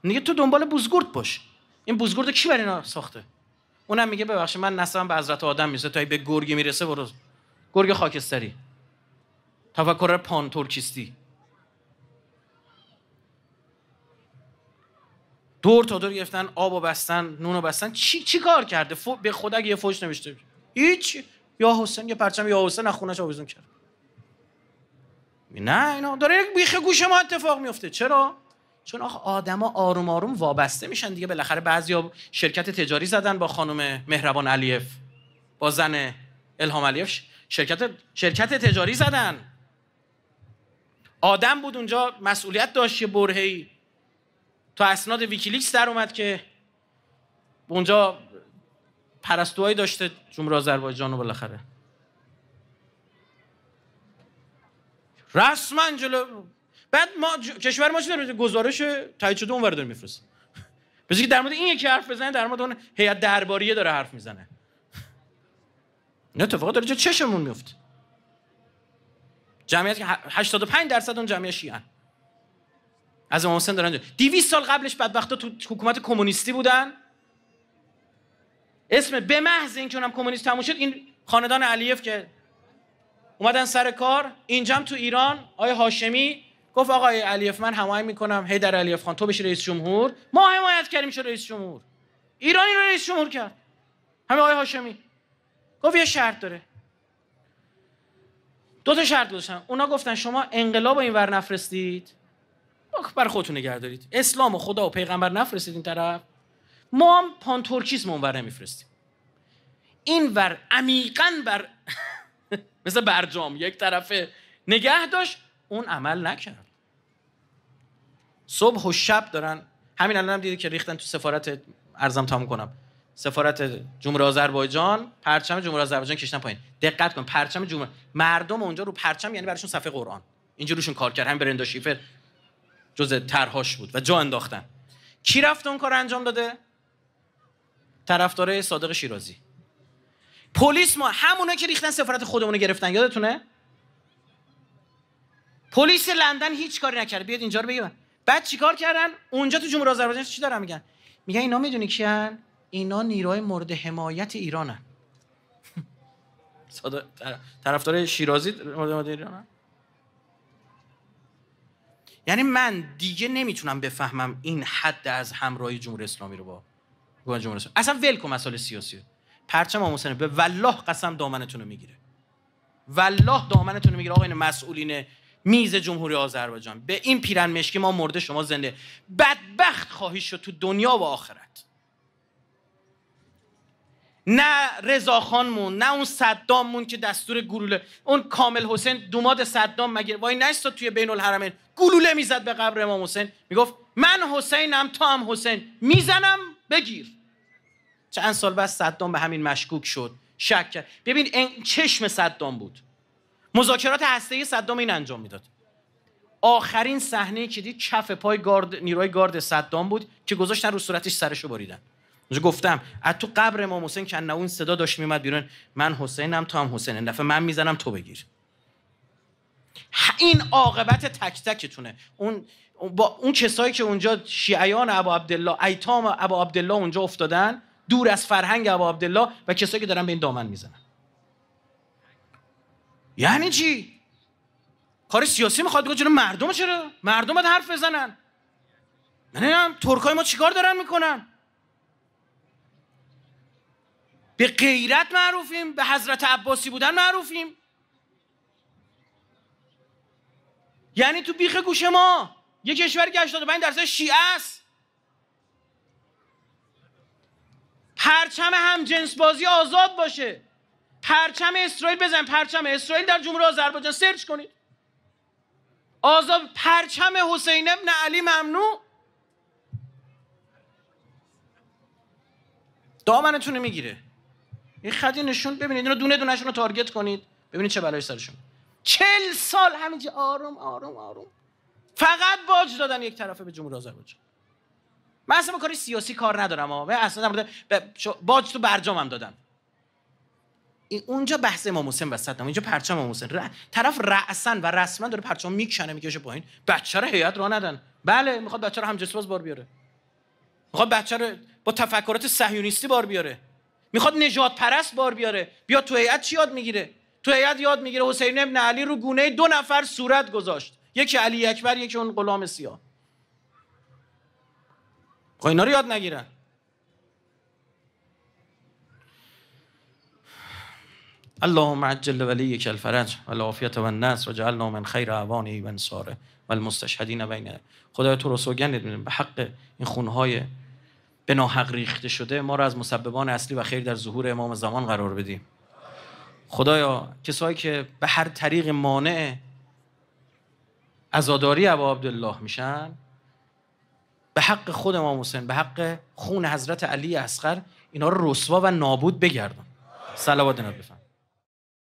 میگه تو دنبال بوزگورد باش این بوزگورد کی برای ساخته اونم میگه ببخشید من نسبم به حضرت آدم میرسه تا به گرگ میرسه برو گرگ خاکستری تفکر پان ترکیستی دور تا دور گرفتن آب و بستن نون و بستن چی, چی کار کرده فو به خود یه فوش نوشته هیچ یا حسین یه پرچم یا حسین از خونش کرد نه اینا داره یک بیخ گوش ما اتفاق میفته چرا چون آخ آدما آروم آروم وابسته میشن دیگه بالاخره ها شرکت تجاری زدن با خانم مهربان علیف با زن الهام علیف شرکت شرکت تجاری زدن آدم بود اونجا مسئولیت داشت یه برهی تو اسناد ویکیلیکس در اومد که اونجا پرستوهایی داشته جمهور آذربایجان رو بالاخره رسما جلو بعد ما ج... کشور ما چی داره گزارش تایید شده اونور داره میفرسته بس که در مورد این یکی حرف بزنه در مورد اون هیئت درباریه داره حرف میزنه نه اتفاقا داره چشمون میفته جمعیت 85 درصد اون جمعیت شیعه از امام حسین دارن سال قبلش بدبختا تو حکومت کمونیستی بودن اسم به محض اینکه اونم کمونیست تموم شد این خاندان علیف که اومدن سر کار اینجام تو ایران آیه هاشمی گفت آقای علیف من حمایت میکنم هی در علیف خان تو بشی رئیس جمهور ما حمایت کردیم شد رئیس جمهور ایرانی رو رئیس جمهور کرد همه آقای هاشمی گفت یه شرط داره دو تا شرط داشتن. اونا گفتن شما انقلاب این ور نفرستید بر خودتون نگه دارید اسلام و خدا و پیغمبر نفرستید این طرف ما هم پانترکیسم اونور نمیفرستیم این ور عمیقا بر مثل برجام یک طرف نگه داشت اون عمل نکرد صبح و شب دارن همین الان هم دیده که ریختن تو سفارت ارزم تام کنم سفارت جمهور آذربایجان پرچم جمهور آذربایجان کشتن پایین دقت کن پرچم جمهوری مردم اونجا رو پرچم یعنی براشون صفحه قرآن اینجوریشون کار کرد همین جز ترهاش بود و جا انداختن کی رفت اون کار انجام داده طرفدار صادق شیرازی پلیس ما همونه که ریختن سفارت خودمون گرفتن یادتونه پلیس لندن هیچ کاری نکرد بیاد اینجا رو بگیم بعد چیکار کردن اونجا تو جمهور آذربایجان چی دارن میگن میگن اینا میدونی کیان اینا نیروهای مورد حمایت ایرانن طرفدار شیرازی مورد حمایت ایرانن یعنی من دیگه نمیتونم بفهمم این حد از همراهی جمهوری اسلامی رو با با جمهوری اسلامی اصلا ول کن مسائل سیاسی پرچم امام حسین به والله قسم دامنتون رو میگیره والله دامنتون رو میگیره آقا این مسئولین میز جمهوری آذربایجان به این پیرن مشکی ما مرده شما زنده بدبخت خواهی شد تو دنیا و آخرت نه رضاخان مون نه اون صدام مون که دستور گلوله اون کامل حسین دوماد صدام مگه وای نشتا توی بین الحرمین گلوله میزد به قبر امام حسین میگفت من حسینم تا هم حسین میزنم بگیر چند سال بعد صدام به همین مشکوک شد شک کرد ببین این چشم صدام بود مذاکرات هسته‌ای صدام این انجام میداد آخرین صحنه که دید کف پای گارد نیروی گارد صدام بود که گذاشتن رو صورتش سرشو بریدن اونجا گفتم از تو قبر امام حسین که اون صدا داشت میومد بیرون من حسینم تو هم حسین این دفعه من میزنم تو بگیر این عاقبت تک تکتونه اون با اون کسایی که اونجا شیعیان ابا عبدالله ایتام ابا عبدالله اونجا افتادن دور از فرهنگ ابا عبدالله و کسایی که دارن به این دامن میزنن یعنی چی کار سیاسی میخواد بگه مردم چرا مردم باید حرف بزنن من نمیدونم ترکای ما چیکار دارن میکنن به غیرت معروفیم به حضرت عباسی بودن معروفیم یعنی تو بیخ گوش ما یه کشور که 85 درصد شیعه است پرچم هم جنس بازی آزاد باشه پرچم اسرائیل بزن پرچم اسرائیل در جمهوری آذربایجان سرچ کنید آزاد پرچم حسین ابن علی ممنوع دامنتون میگیره این نشون ببینید اینو دونه دونهشون رو تارگت کنید ببینید چه بلایی سرشون چل سال همینجا آروم آروم آروم فقط باج دادن یک طرفه به جمهور آذربایجان من اصلا کاری سیاسی کار ندارم اما اصلا مورد باج تو برجام هم این اونجا بحث امام حسین وسط اینجا پرچم امام حسین طرف رأسن و رسما داره پرچم میکشنه میکشه پایین بچه رو هیئت را ندن بله میخواد بچه رو همجنس بار بیاره میخواد بچه رو با تفکرات صهیونیستی بار بیاره میخواد نجات پرست بار بیاره بیا تو هیئت چی یاد میگیره تو هیئت یاد میگیره حسین ابن علی رو گونه دو نفر صورت گذاشت یکی علی اکبر یکی اون غلام سیاه خب اینا رو یاد نگیره. اللهم عجل یک الفرج والعافية و وجعلنا من خير اعوانه و انصاره و المستشهدین خدای تو رو سوگند به حق این خونهای به ناحق ریخته شده ما را از مسببان اصلی و خیر در ظهور امام زمان قرار بدیم خدایا کسایی که به هر طریق مانع ازاداری ابا عبدالله میشن به حق خود امام حسین به حق خون حضرت علی اصغر اینا رو رسوا و نابود بگردن صلوات نبی